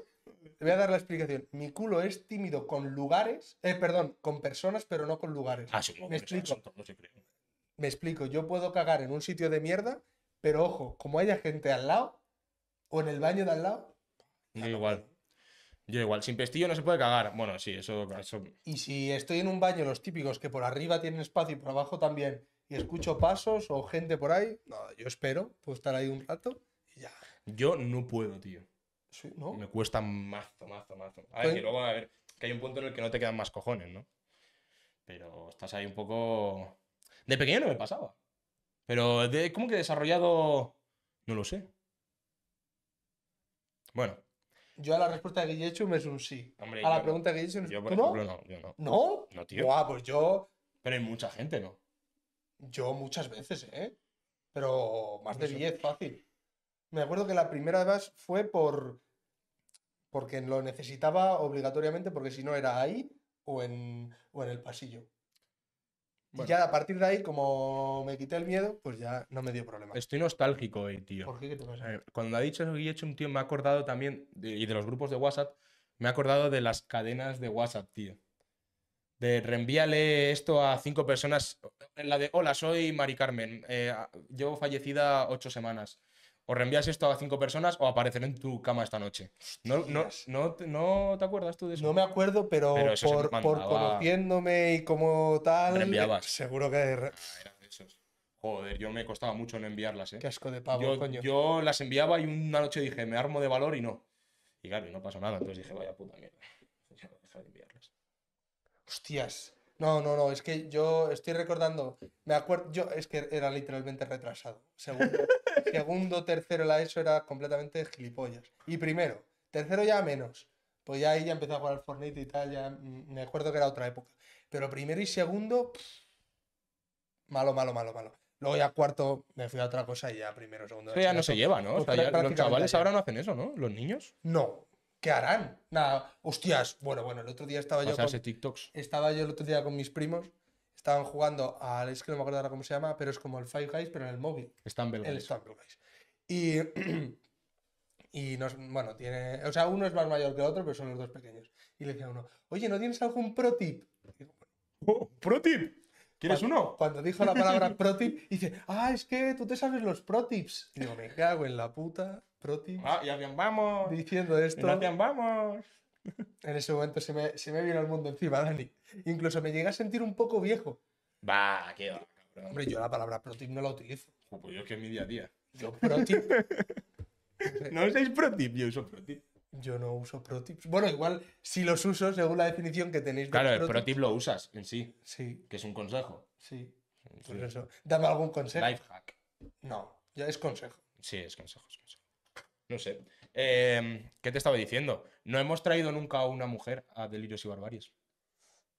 te voy a dar la explicación. Mi culo es tímido con lugares, eh, perdón, con personas, pero no con lugares. Ah, sí, me explico. me explico, yo puedo cagar en un sitio de mierda, pero ojo, como haya gente al lado o en el baño de al lado. Yo igual. Yo igual, sin pestillo no se puede cagar. Bueno, sí, eso, eso, Y si estoy en un baño, los típicos que por arriba tienen espacio y por abajo también, y escucho pasos o gente por ahí, no, yo espero, puedo estar ahí un rato y ya. Yo no puedo, tío. Me cuesta mazo, mazo, mazo. A ver, que luego, a ver, que hay un punto en el que no te quedan más cojones, ¿no? Pero estás ahí un poco. De pequeño no me pasaba. Pero de, ¿cómo que desarrollado? No lo sé. Bueno. Yo a la respuesta que he hecho me es un sí. a la pregunta que he hecho es Yo, por no? no, no. tío. pues yo. Pero hay mucha gente, ¿no? Yo muchas veces, ¿eh? Pero más de 10, fácil. Me acuerdo que la primera vez fue por porque lo necesitaba obligatoriamente, porque si no era ahí o en, en el pasillo. Y ya a partir de ahí, como me quité el miedo, pues ya no me dio problema. Estoy nostálgico hoy, tío. ¿Por qué? te pasa? Eh, cuando ha dicho eso que he hecho, un tío me ha acordado también, y de los grupos de WhatsApp, me ha acordado de las cadenas de WhatsApp, tío. De reenvíale esto a cinco personas. En la de, hola, soy Mari Carmen. Eh, llevo fallecida ocho semanas o reenvías esto a cinco personas o apareceré en tu cama esta noche. No, no, no, no, te acuerdas tú de eso? No me acuerdo, pero, por, por, conociéndome y como tal, Reenviabas. seguro que... Ah, Joder, yo me costaba mucho no enviarlas, ¿eh? Qué asco de pavo, yo, coño. Yo las enviaba y una noche dije, me armo de valor y no. Y claro, y no pasó nada. Entonces dije, vaya puta mierda. de enviarlas. Hostias. No, no, no, es que yo estoy recordando, me acuerdo, yo es que era literalmente retrasado. Segundo, segundo tercero la ESO era completamente gilipollas. Y primero, tercero ya menos, pues ya ahí ya empecé a jugar al Fortnite y tal, ya mm, me acuerdo que era otra época. Pero primero y segundo, malo, malo, malo, malo. Luego ya cuarto me fui a otra cosa y ya primero, segundo. ya no se lleva, ¿no? los chavales ahora no hacen eso, ¿no? Los niños. No, ¿qué harán? Nada, hostias, bueno, bueno, el otro día estaba yo. Con, Estaba yo el otro día con mis primos, estaban jugando al. Es que no me acuerdo ahora cómo se llama, pero es como el Five Guys, pero en el móvil. Están Guys. El Y. y nos, bueno, tiene. O sea, uno es más mayor que el otro, pero son los dos pequeños. Y le decía a uno, oye, ¿no tienes algún pro tip? Oh, ¿Pro tip? ¿Quieres uno? Cuando dijo la palabra pro tip, dice, ah, es que tú te sabes los pro tips. digo, me cago en la puta protip Ah, ya vamos. Diciendo esto. ¡Ya vamos. En ese momento se me, se me vino el mundo encima, Dani. Incluso me llega a sentir un poco viejo. Va, qué va, cabrón. Hombre, yo la palabra protip no la utilizo. pues yo ¿qué que es mi día a día. Yo protip. no uséis protip, yo uso protip. Yo no uso protips. Bueno, igual si los uso, según la definición que tenéis. claro, el protip lo usas en sí. Sí. Que es un consejo. Sí. eso. Dame algún consejo. Life hack. No, ya es consejo. Sí, es consejo, es consejo. No sé. Em, ¿Qué te estaba diciendo? No hemos traído nunca a una mujer a Delirios y Barbarias.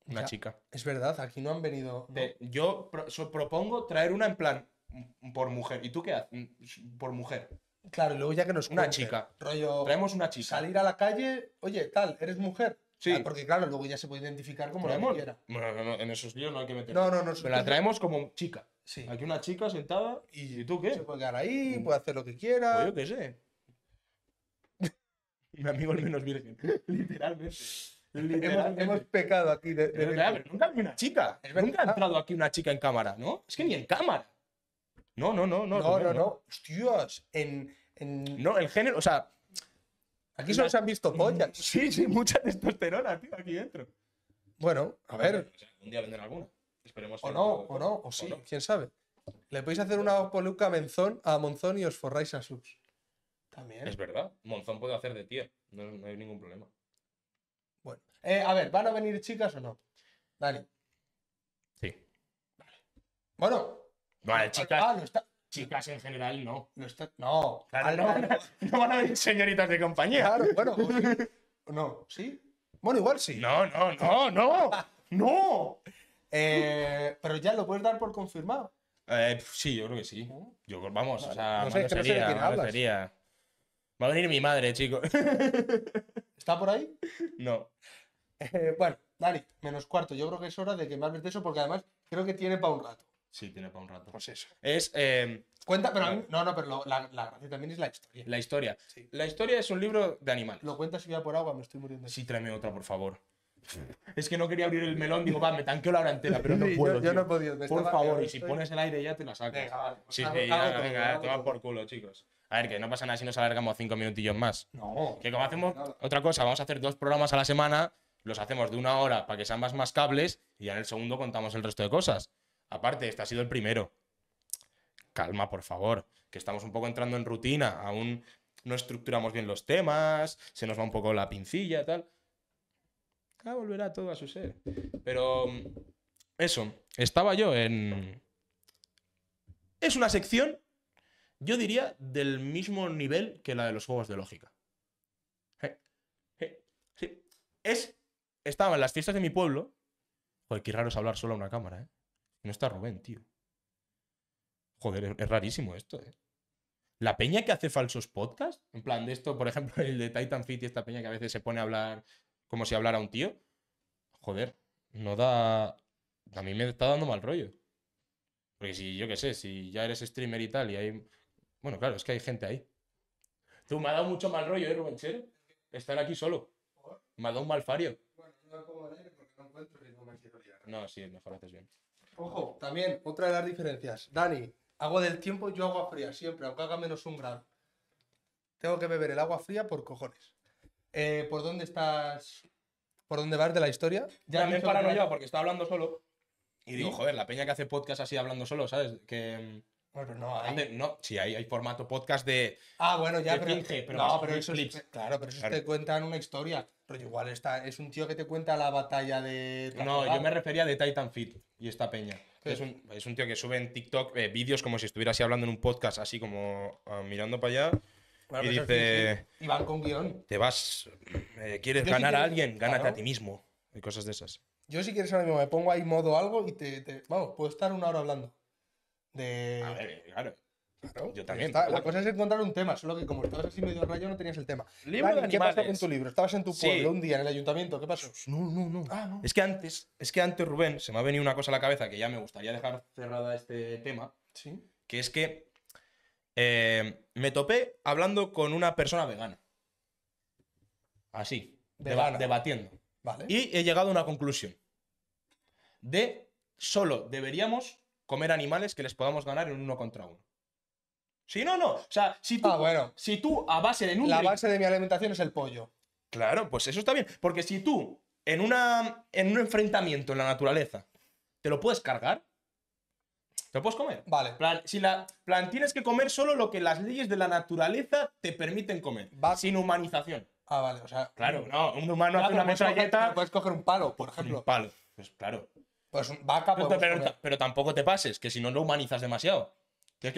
Una chica. Es verdad, aquí no han venido. yo propongo traer una en plan mm, por mujer. ¿Y tú qué haces? Mm, por mujer. Claro, luego ya que nos Una chica. Traemos una chica. Salir a la calle, oye, tal, eres mujer. Sí. porque claro, luego ya se puede identificar como la no, no, en esos líos no hay que meter. No, no, no. Pero la traemos como chica. Sí. Aquí una chica sentada y ¿tú qué? Se puede quedar ahí, mm. puede hacer lo que quiera. Pues yo qué sé mi amigo el menos virgen. Literalmente. Hemos, pecado aquí. De, nunca una chica. Nunca ha entrado aquí una chica en cámara, ¿no? Es que ni en cámara. No, no, no, no. No, no, no. Hostias, en, No, el género, o sea. Aquí solo se han visto mm. pollas. Sí, sí, mucha testosterona, tío, aquí dentro. Bueno, a ver. Un día vendrán alguna. Esperemos. O no, o no, o sí, quién sabe. Le podéis hacer una Menzón a Monzón y os forráis a sus. Es verdad. Monzón puede hacer de tío No, no hay ningún problema. Bueno. Eh, a ver, ¿van a venir chicas o no? Dale. Sí. Bueno. Vale, ah, chicas. Ah, no está... Chicas en general no. No, está... no. Claro, ah, no, van a, venir señoritas de compañía. Claro, bueno. no, ¿sí? Bueno, igual sí. No, no, no, no. ¡No! Eh, pero ya lo puedes dar por confirmado. Eh, sí, yo creo que sí. Yo, vamos, o sea, no sé, no sería, Va a venir mi madre, chicos. ¿Está por ahí? No. Eh, bueno, Dani, menos cuarto. Yo creo que es hora de que me hables eso porque además creo que tiene para un rato. Sí, tiene para un rato. Pues eso. Es. Em, Cuenta, pero a mí, no, no, pero la, la, también es la historia. La historia. La historia es un libro de animales. Lo cuentas y ya por agua, me estoy muriendo. Sí, tráeme otra, por favor. es que no quería abrir el melón, digo, va, me tanqueo la hora entera, pero no puedo. Yo, no he podido. Por favor, y si pones el aire ya te la sacas. Venga, Sí, pues sí, venga, venga, te va por culo, chicos. A ver, que no pasa nada si nos alargamos cinco minutillos más. No. Que como hacemos otra cosa, vamos a hacer dos programas a la semana, los hacemos de una hora para que sean más más cables y ya en el segundo contamos el resto de cosas. Aparte, este ha sido el primero. Calma, por favor, que estamos un poco entrando en rutina, aún no estructuramos bien los temas, se nos va un poco la pincilla, y tal. Ah, volverá todo a su ser. Pero mm, eso, estaba yo en... Es una sección yo diría del mismo nivel que la de los juegos de lógica. Es, estaba en las fiestas de mi pueblo. Joder, qué raro es hablar solo a una cámara, ¿eh? No está Rubén, tío. Joder, es rarísimo esto, ¿eh? La peña que hace falsos podcasts, en plan de esto, por ejemplo, el de Titan Fit y esta peña que a veces se pone a hablar como si hablara un tío. Joder, no da. A mí me está dando mal rollo. Porque si, yo qué sé, si ya eres streamer y tal y hay bueno, claro, es que hay gente ahí. Tú, me ha dado mucho mal rollo, ¿eh, Rubén Estar aquí solo. Me ha dado un mal fario. no sí, mejor haces bien. Ojo, también, otra de las diferencias. Dani, agua del tiempo, yo agua fría, siempre, aunque haga menos un grado. Tengo que beber el agua fría por cojones. Eh, ¿Por dónde estás? ¿Por dónde vas de la historia? Ya parado ya, porque estaba hablando solo. Y digo, joder, la peña que hace podcast así hablando solo, ¿sabes? Que mm, no sí, hay, formato podcast de. Ah, bueno, ya, pero, no, pero claro, pero eso te cuentan una historia. Pero igual está, es un tío que te cuenta la batalla de. No, yo me refería de Titan Fit y esta peña. Es un, tío que sube en TikTok eh, vídeos como si estuviera así hablando en un podcast, así como ah, mirando para allá. y dice. van con guión. Te vas. Eh, ¿Quieres ganar a alguien? Gánate a ti mismo. Y cosas de esas. Yo, si quieres ahora mismo, me pongo ahí modo algo y te. te... Vamos, puedo estar una hora hablando. De... claro. yo también. la cosa es encontrar un tema, solo que como estabas así medio rayo no tenías el tema. Libro de ¿Qué pasó tu libro? Estabas en tu pueblo un día en el ayuntamiento, ¿qué pasó? No, no, ah, no. Es que antes, es que antes Rubén se me ha venido una cosa a la cabeza que ya me gustaría dejar cerrada este tema, ¿Sí? que es que eh, me topé hablando con una persona vegana. Así, debatiendo. Y he llegado a una conclusión de solo deberíamos comer animales que les podamos ganar en uno contra uno. Si no, no. O sea, si tú, ah, bueno. si tú a base de La base de mi alimentación es el pollo. Claro, pues eso está bien. Porque si tú, en, una, en un enfrentamiento en la naturaleza, te lo puedes cargar, te lo puedes comer. Vale. Plan, si la, plan, tienes que comer solo lo que las leyes de la naturaleza te permiten comer. Sin humanización. Ah, vale, o sea. Claro, no, un humano hace una metralleta. Puedes coger un palo, por ejemplo. Un palo, pues claro. Pues vaca pero, pero, tampoco te pases, que si no lo humanizas demasiado.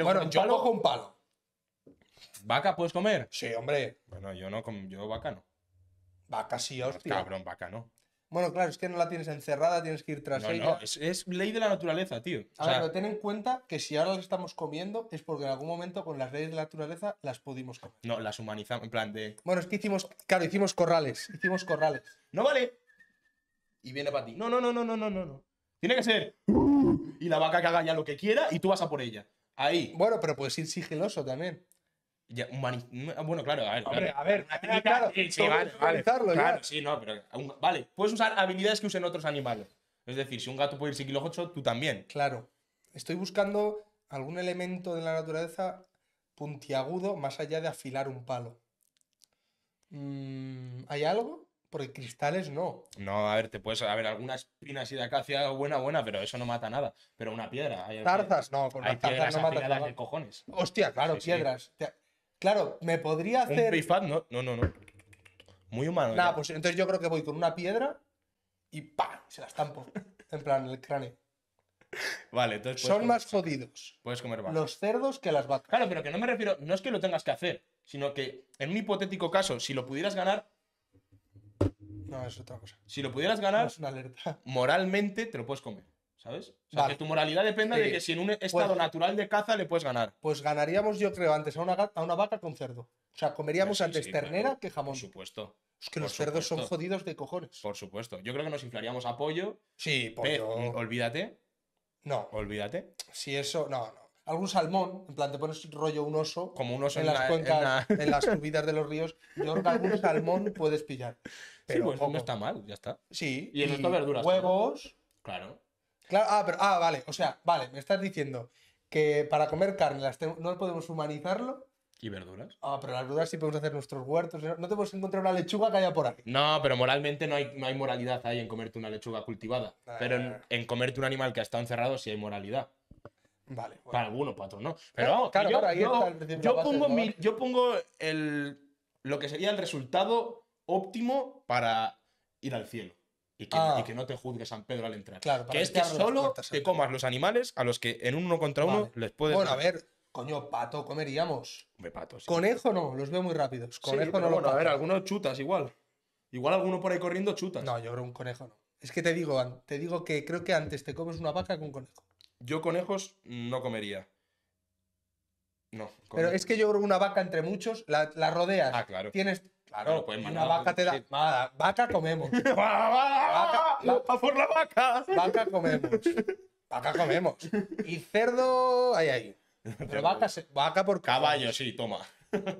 bueno, yo cojo un palo. ¿Vaca puedes comer? Sí, hombre. Bueno, yo no, como. yo vaca no. Vaca sí, pues hostia. Cabrón, vaca no. Bueno, claro, es que no la tienes encerrada, tienes que ir tras ella. no, es, es ley de la naturaleza, tío. A ver, pero ten en cuenta que si ahora la estamos comiendo es porque en algún momento con las leyes de la naturaleza las pudimos comer. no, las humanizamos, en plan de... Bueno, es que hicimos, claro, hicimos corrales, hicimos corrales. No vale. Y viene para ti. no, no, no, no, no, no. no. Tiene que ser. Y la vaca que haga ya lo que quiera y tú vas a por ella. Ahí. Bueno, pero puedes ir sigiloso también. Bueno, claro, a ver. a ver, eh, claro, sí, vale, Claro, sí, no, pero. Vale, puedes usar habilidades que usen otros animales. Es decir, si un gato puede ir sigiloso, tú también. Claro. Estoy buscando algún elemento de la naturaleza puntiagudo más allá de afilar un palo. Mm, ¿Hay algo? Porque cristales no. No, a ver, te puedes. A ver, algunas espinas y de acacia buena, buena, pero eso no mata nada. Pero una piedra. tarzas, no, con no mata nada. cojones. Hostia, claro, piedras. Claro, me podría hacer. Un no, no, no, no. Muy humano. Nada, pues entonces yo creo que voy con una piedra y ¡pa! Se las estampo. en plan, el cráneo. Vale, entonces. Son más jodidos. Puedes comer más. Los cerdos que las vacas. Claro, pero que no me refiero. No es que lo tengas que hacer, sino que en un hipotético caso, si lo pudieras ganar, no, es otra cosa. Si lo pudieras ganar, moralmente te lo puedes comer. ¿Sabes? O sea, que tu moralidad dependa de que si en un pues estado natural de caza le puedes ganar. Pues ganaríamos, yo creo, antes a una, a una vaca con cerdo. O sea, comeríamos antes ternera que jamón. Por supuesto. Es que los cerdos son jodidos de cojones. Por supuesto. Yo creo que nos inflaríamos a pollo. Sí, pollo. olvídate. No. Olvídate. Si eso. No, no algún salmón, en plan te pones rollo un oso, como un oso en, las cuencas, en, las subidas de los ríos, yo creo algún salmón puedes pillar. Pero sí, pues no está mal, ya está. Sí. Y en esto verduras. Huevos. Claro. Claro, ah, pero, ah, vale, o sea, vale, me estás diciendo que para comer carne las no podemos humanizarlo. ¿Y verduras? Ah, pero las verduras sí podemos hacer nuestros huertos. No te puedes encontrar una lechuga que haya por aquí. No, pero moralmente no hay, no hay moralidad ahí en comerte una lechuga cultivada. Ah. pero en, en, comerte un animal que ha estado encerrado sí hay moralidad. Vale. Para algunos, para no. Pero claro, yo, pongo el, lo que sería el resultado óptimo para ir al cielo. Y que, ah. no te juzgue San Pedro al entrar. Claro, que es que solo te comas los animales a los que en uno contra uno les puedes. Bueno, a ver, Coño, pato comeríamos. Hombre, pato, Conejo no, los veo muy rápidos. Conejo no bueno, A ver, algunos chutas igual. Igual alguno por ahí corriendo chutas. No, yo creo un conejo no. Es que te digo, te digo que creo que antes te comes una vaca que un conejo. Yo conejos no comería. No. Pero es que yo creo una vaca entre muchos la, la rodeas. Ah, claro. Tienes. Claro, pues una vaca te da. Ah, vaca comemos. vaca, va... por la vaca! Vaca comemos. Vaca comemos. Y cerdo. Ahí, ahí. vaca, por caballo, sí, toma.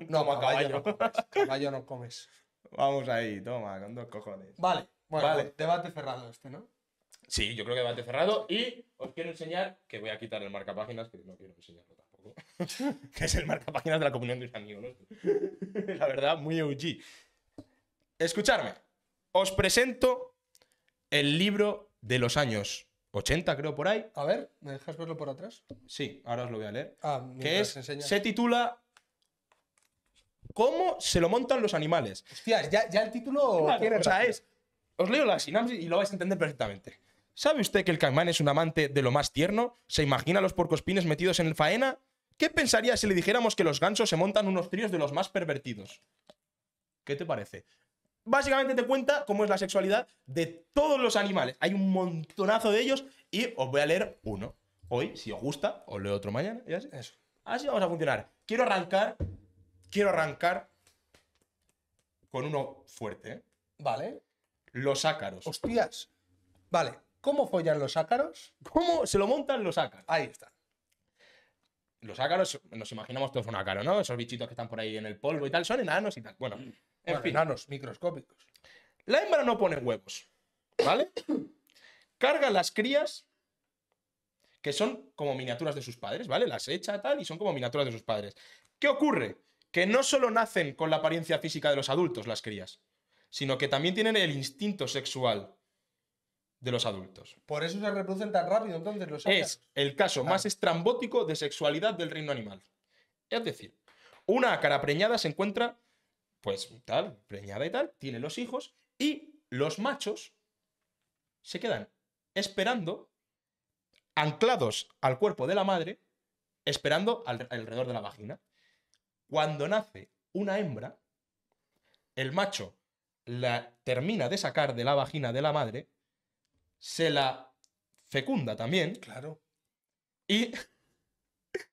No, caballo. Caballo no, comes. caballo no comes. Vamos ahí, toma, con dos cojones. Vale, bueno, vale. debate cerrado este, ¿no? Sí, yo creo que debate cerrado. Y os quiero enseñar, que voy a quitar el marca páginas que no quiero enseñarlo tampoco, que es el marca páginas de la comunión de mis amigos. la verdad, muy OG. Escuchadme, os presento el libro de los años 80, creo por ahí. A ver, ¿me dejas verlo por atrás? Sí, ahora os lo voy a leer. Ah, que es, se titula ¿Cómo se lo montan los animales? Hostias, ya, el título O sea, es. Os leo la sinapsis y lo vais a entender perfectamente. ¿Sabe usted que el caimán es un amante de lo más tierno? ¿Se imagina los los porcospines metidos en el faena? ¿Qué pensaría si le dijéramos que los gansos se montan unos tríos de los más pervertidos? ¿Qué te parece? Básicamente te cuenta cómo es la sexualidad de todos los animales. Hay un montonazo de ellos y os voy a leer uno. Hoy, si os gusta, os leo otro mañana así. Así vamos a funcionar. Quiero arrancar. Quiero arrancar con uno fuerte. ¿eh? Vale. Los ácaros. Hostias. Vale cómo follan los ácaros, cómo se lo montan los ácaros. Ahí está. Los ácaros, nos imaginamos todos un ácaro, ¿no? Esos bichitos que están por ahí en el polvo y tal, son enanos y tal. Bueno, en fin. enanos microscópicos. La hembra no pone huevos, ¿vale? Carga las crías, que son como miniaturas de sus padres, ¿vale? Las echa tal y son como miniaturas de sus padres. ¿Qué ocurre? Que no solo nacen con la apariencia física de los adultos las crías, sino que también tienen el instinto sexual de los adultos. Por eso se reproducen tan rápido entonces los Es el caso más estrambótico de sexualidad del reino animal. Es decir, una cara preñada se encuentra, pues tal, preñada y tal, tiene los hijos y los machos se quedan esperando, anclados al cuerpo de la madre, esperando alrededor de la vagina. Cuando nace una hembra, el macho la termina de sacar de la vagina de la madre se la fecunda también. Claro. Y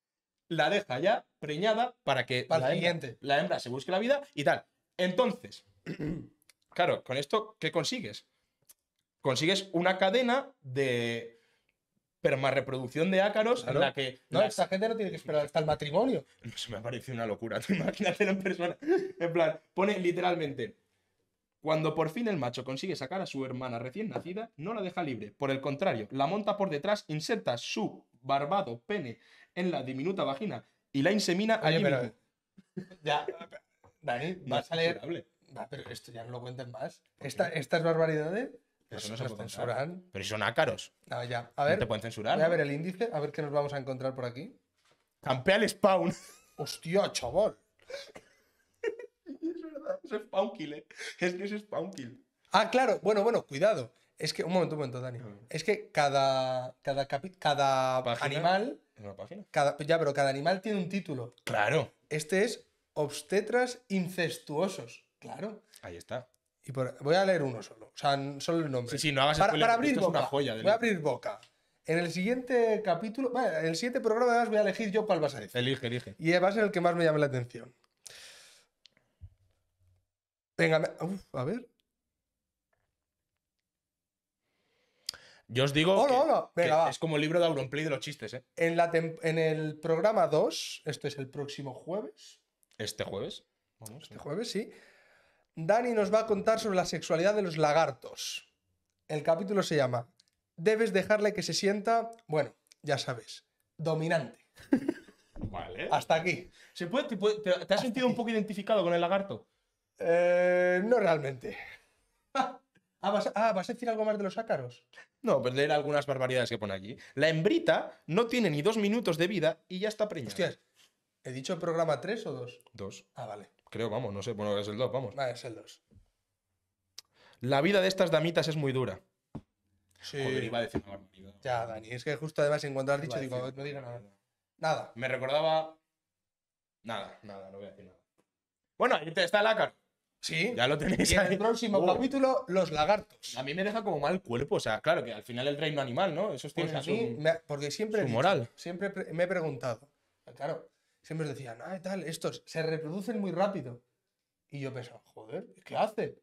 la deja ya preñada para que la, Hembra, la hembra se busque la vida y tal. Entonces, claro, con esto, ¿qué consigues? Consigues una cadena de reproducción de ácaros en la que... No, esta gente no tiene que esperar hasta el matrimonio. Se me ha parecido una locura, en persona. En plan, pone literalmente cuando por fin el macho consigue sacar a su hermana recién nacida, no la deja libre. Por el contrario, la monta por detrás, inserta su barbado pene en la diminuta vagina y la insemina Ya, Dani, va a salir... pero esto ya no lo cuenten más. Esta, estas barbaridades... Eso pues, no se Pero son ácaros. ya. A ver, te pueden censurar. Voy a ver el índice, a ver qué nos vamos a encontrar por aquí. Campea el spawn. Hostia, chaval. Es spawn kill, ¿eh? Es que es spawn kill. Ah, claro. Bueno, bueno, cuidado. Es que, un momento, un momento, Dani. Es que cada, cada, cada animal. Es una página? Cada, ya, pero cada animal tiene un título. Claro. Este es Obstetras incestuosos. Claro. Ahí está. Y voy a leer uno solo. O sea, solo el nombre. Sí, sí, no hagas para, para abrir boca. Es una joya Voy a abrir boca. En el siguiente capítulo, bueno, en el siguiente programa además voy a elegir yo cuál vas a decir. Elige, elige. Y va a el que más me llame la atención. Venga, a ver. Yo os digo. Oh, que, es como el libro de Auronplay de los chistes, ¿eh? En, la en el programa 2, esto es el próximo jueves. ¿Este jueves? Vamos, este jueves, sí. Dani nos va a contar sobre la sexualidad de los lagartos. El capítulo se llama Debes dejarle que se sienta, bueno, ya sabes, dominante. Vale. Hasta aquí. ¿Se puede, te, has sentido un poco identificado con el lagarto? Eh, no realmente. Ah, ah, ¿vas, a decir algo más de los ácaros? No, pero pues leer algunas barbaridades que pone aquí. La hembrita no tiene ni dos minutos de vida y ya está preñada. Hostias, ¿he dicho programa tres o dos? Dos. Ah, vale. Creo, vamos, no sé. Bueno, es el 2, vamos. Vale, es el 2. La vida de estas damitas es muy dura. Sí. Joder, iba a decir una Ya, Dani, es que justo además en cuanto has dicho, digo, no diga nada. Nada. Me recordaba. Nada, nada, no voy a decir nada. Bueno, ahí está el ácaro. Sí. Ya lo tenéis. en el próximo capítulo, los lagartos. A mí me deja como mal cuerpo. O sea, claro, que al final el reino animal, ¿no? Eso es pues Porque siempre. Siempre me he preguntado. Claro, siempre os decían, ah, tal, estos se reproducen muy rápido. Y yo pensaba, joder, ¿qué hacen?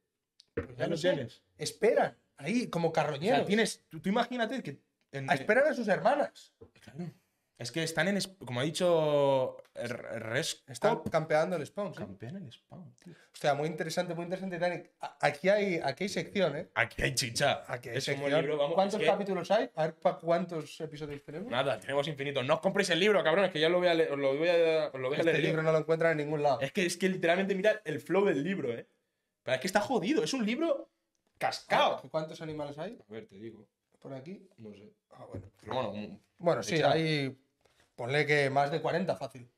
Pues ya, lo tienes. Esperan, ahí, como carroñeros. tienes. Tú, imagínate que. A ah, esperar a sus hermanas. Claro. Es que están en. Como ha dicho. Er, res, están campeando el spawn. Campean el spawn, O sea, muy interesante, muy interesante, Aquí hay, aquí hay sección, ¿eh? Aquí hay chicha. Aquí hay libro, ¿Cuántos capítulos hay? A ver cuántos episodios tenemos. Nada, tenemos infinitos. No os compréis el libro, cabrones, que ya lo voy a leer. Os lo voy a, lo este libro no lo encuentran en ningún lado. Es que, es que literalmente mira el flow del libro, ¿eh? Pero es que está jodido. Es un libro cascado. Ah, ¿Cuántos animales hay? A ver, te digo. ¿Por aquí? No sé. Ah, bueno. Pero bueno, bueno sí, hay Ponle que más de 40, fácil.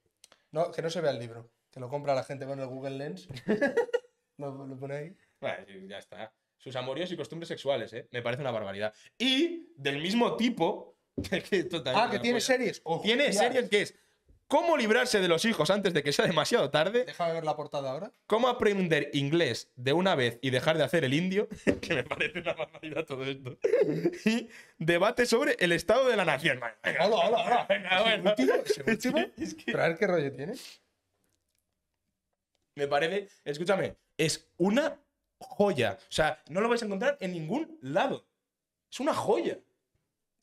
No, que no se vea el libro. Que lo compra la gente con el Google Lens. lo, pone ahí. ya está. Sus amoríos y costumbres sexuales, ¿eh? Me parece una barbaridad. Y del mismo tipo. que ah, que tiene series. O tiene series que es ¿Cómo librarse de los hijos antes de que sea demasiado tarde? ¿Deja de ver la portada ahora. ¿Cómo aprender inglés de una vez y dejar de hacer el indio? que me parece una barbaridad todo esto. y debate sobre el estado de la nación. Venga, hola, hola, hola. es a ver qué rollo tiene? Me parece, escúchame, es una joya. O sea, no lo vais a encontrar en ningún lado. Es una joya.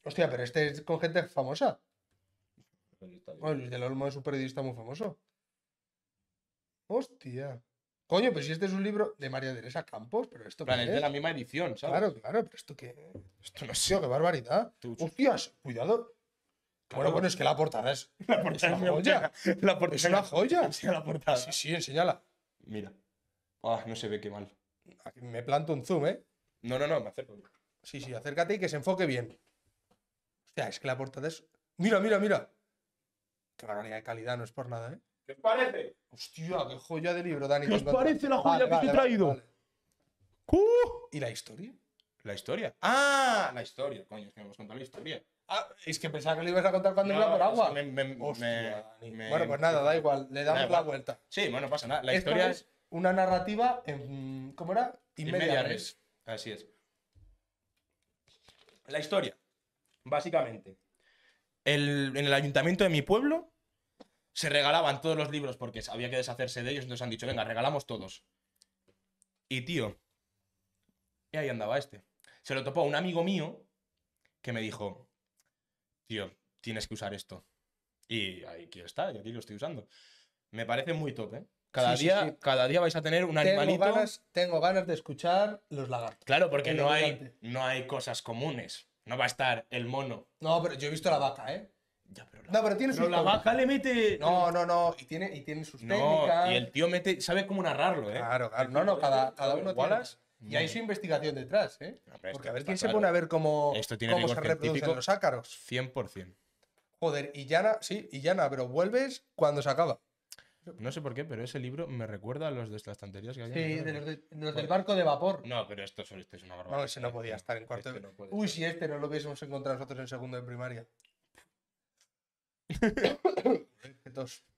Hostia, pero este es con gente famosa. Bueno, Luis del Olmo es un periodista muy famoso. Hostia. Coño, pero si este es un libro de María Teresa Campos, pero esto. Plan, es de la misma edición, ¿sabes? Claro, claro, pero esto que. Esto no es qué barbaridad. Hostias, cuidado. Bueno, bueno, es que la portada es. La portada es una joya. La portada es una joya. la portada. Sí, sí, enséñala. Mira. Ah, no se ve qué mal. me planto un zoom, ¿eh? No, no, no, me acerco. Sí, sí, acércate y que se enfoque bien. Hostia, es que la portada es. Mira, mira, mira que la barbaridad de calidad, no es por nada, ¿eh? ¿Qué os parece? Hostia, qué joya de libro, Dani. ¿Qué os parece la joya que te he traído? ¿Y la historia? La historia. ¡Ah! La historia, coño, es que me hemos contado la historia. Ah, es que pensaba que lo ibas a contar cuando iba por agua. Hostia, me, bueno, pues nada, da igual, le damos la vuelta. Sí, bueno, pasa nada. La historia es una narrativa en. ¿Cómo era? inmediates Así es. La historia, básicamente, en el ayuntamiento de mi pueblo se regalaban todos los libros porque había que deshacerse de ellos, entonces han dicho, venga, regalamos todos. Y tío, y ahí andaba este. Se lo topó un amigo mío que me dijo, tío, tienes que usar esto. Y aquí está, y aquí lo estoy usando. Me parece muy top, ¿eh? Cada, día, cada día vais a tener un tengo animalito. Ganas, tengo ganas de escuchar los lagartos. Claro, porque no hay, no hay cosas comunes. No va a estar el mono. No, pero yo he visto la vaca, ¿eh? Ya, pero la, no, pero tiene pero la vaca le mete. No, no, no. Y tiene, y tiene sus no, técnicas. Y el tío mete, sabe cómo narrarlo, ¿eh? Claro, claro. No, no, cada, cada uno tiene. Y hay su investigación detrás, ¿eh? Porque a ver quién se pone a ver cómo, Esto tiene cómo se reproducen los ácaros. 100%. Joder, y Yana, sí, y Yana, pero vuelves cuando se acaba. No sé por qué, pero ese libro me recuerda a los de las estanterías que había. Sí, de los, del barco de vapor. No, pero esto, esto es una barbaridad. No, ese no podía estar en cuarto. Uy, si este no lo hubiésemos encontrado nosotros en segundo de primaria.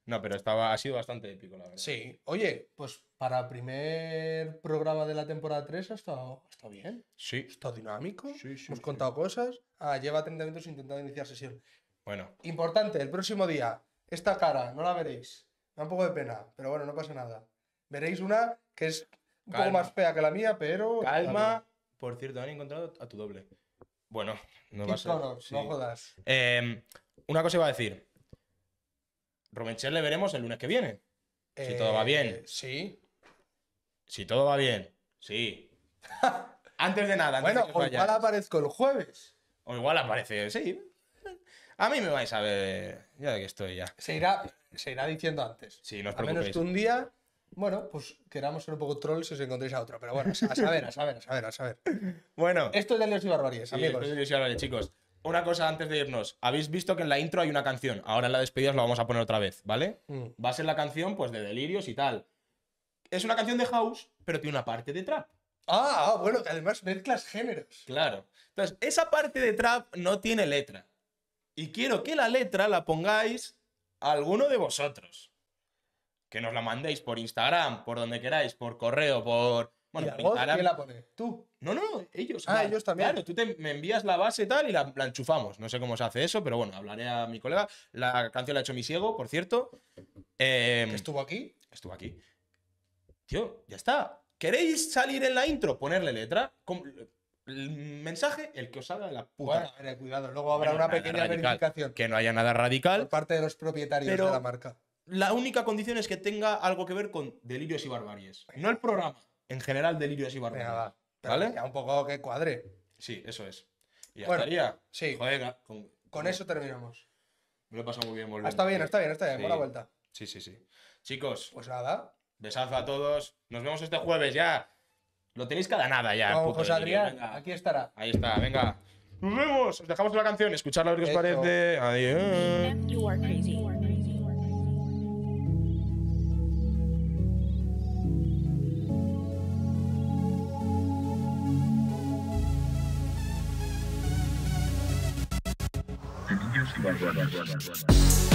no, pero estaba, ha sido bastante épico, la verdad. Sí. Oye, pues para primer programa de la temporada 3 ha estado, bien. Sí. está dinámico. Sí, sí, Hemos contado cosas. Ah, lleva 30 minutos intentando iniciar sesión. Bueno. Importante, el próximo día. Esta cara, no la veréis. Da un poco de pena, pero bueno, no pasa nada. Veréis una que es un poco más fea que la mía, pero. Calma. Por cierto, han encontrado a tu doble. Bueno, no va a No jodas. Em, una cosa iba a decir. Romanchel le veremos el lunes que viene. si todo va eh, bien. Sí. Si todo va bien. Sí. Antes de nada. bueno, o igual aparezco el jueves. O igual aparece, sí. A mí me vais a ver, ya de que estoy ya. Se irá, se irá diciendo antes. Sí, no A menos que un día, bueno, pues queramos ser un poco trolls si os encontréis a otro. Pero bueno, a saber, a saber, a saber, a saber. Bueno. Esto es de y Barbaries, amigos. Esto chicos. Una cosa antes de irnos. Habéis visto que en la intro hay una canción. Ahora en la despedida os la vamos a poner otra vez, ¿vale? Mm. Va a ser la canción, pues, de Delirios y tal. Es una canción de house, pero tiene una parte de trap. Ah, ah bueno, que además mezclas géneros. Claro. Entonces, esa parte de trap no tiene letra. Y quiero que la letra la pongáis a alguno de vosotros. Que nos la mandéis por Instagram, por donde queráis, por correo, por... Bueno, ¿Quién la pone? ¿Tú? No, no, ellos. Ah, ellos también. Claro, tú me envías la base y tal y la, enchufamos. No sé cómo se hace eso, pero bueno, hablaré a mi colega. La canción la ha hecho mi ciego, por cierto. Em, ¿Estuvo aquí? Estuvo aquí. Tío, ya está. ¿Queréis salir en la intro? Ponerle letra. El mensaje, el que os haga de la puta. cuidado, luego habrá una pequeña verificación. Que no haya nada radical. Por parte de los propietarios de la marca. La única condición es que tenga algo que ver con delirios y barbaries. No el programa, en general delirios y barbaries. Nada, un poco que cuadre. Sí, eso es. Y ya estaría. Sí. Joder, con, eso terminamos. Me lo he pasado muy bien, ah, Está bien, está bien, está bien. Buena la vuelta. Sí, sí, sí. Chicos. Pues nada. Besazo a todos. Nos vemos este jueves ya. Lo tenéis cada nada ya. José Adrián, aquí estará. Ahí está, venga. Nos vemos. Os dejamos la canción, escuchadla a ver qué os parece. Adiós.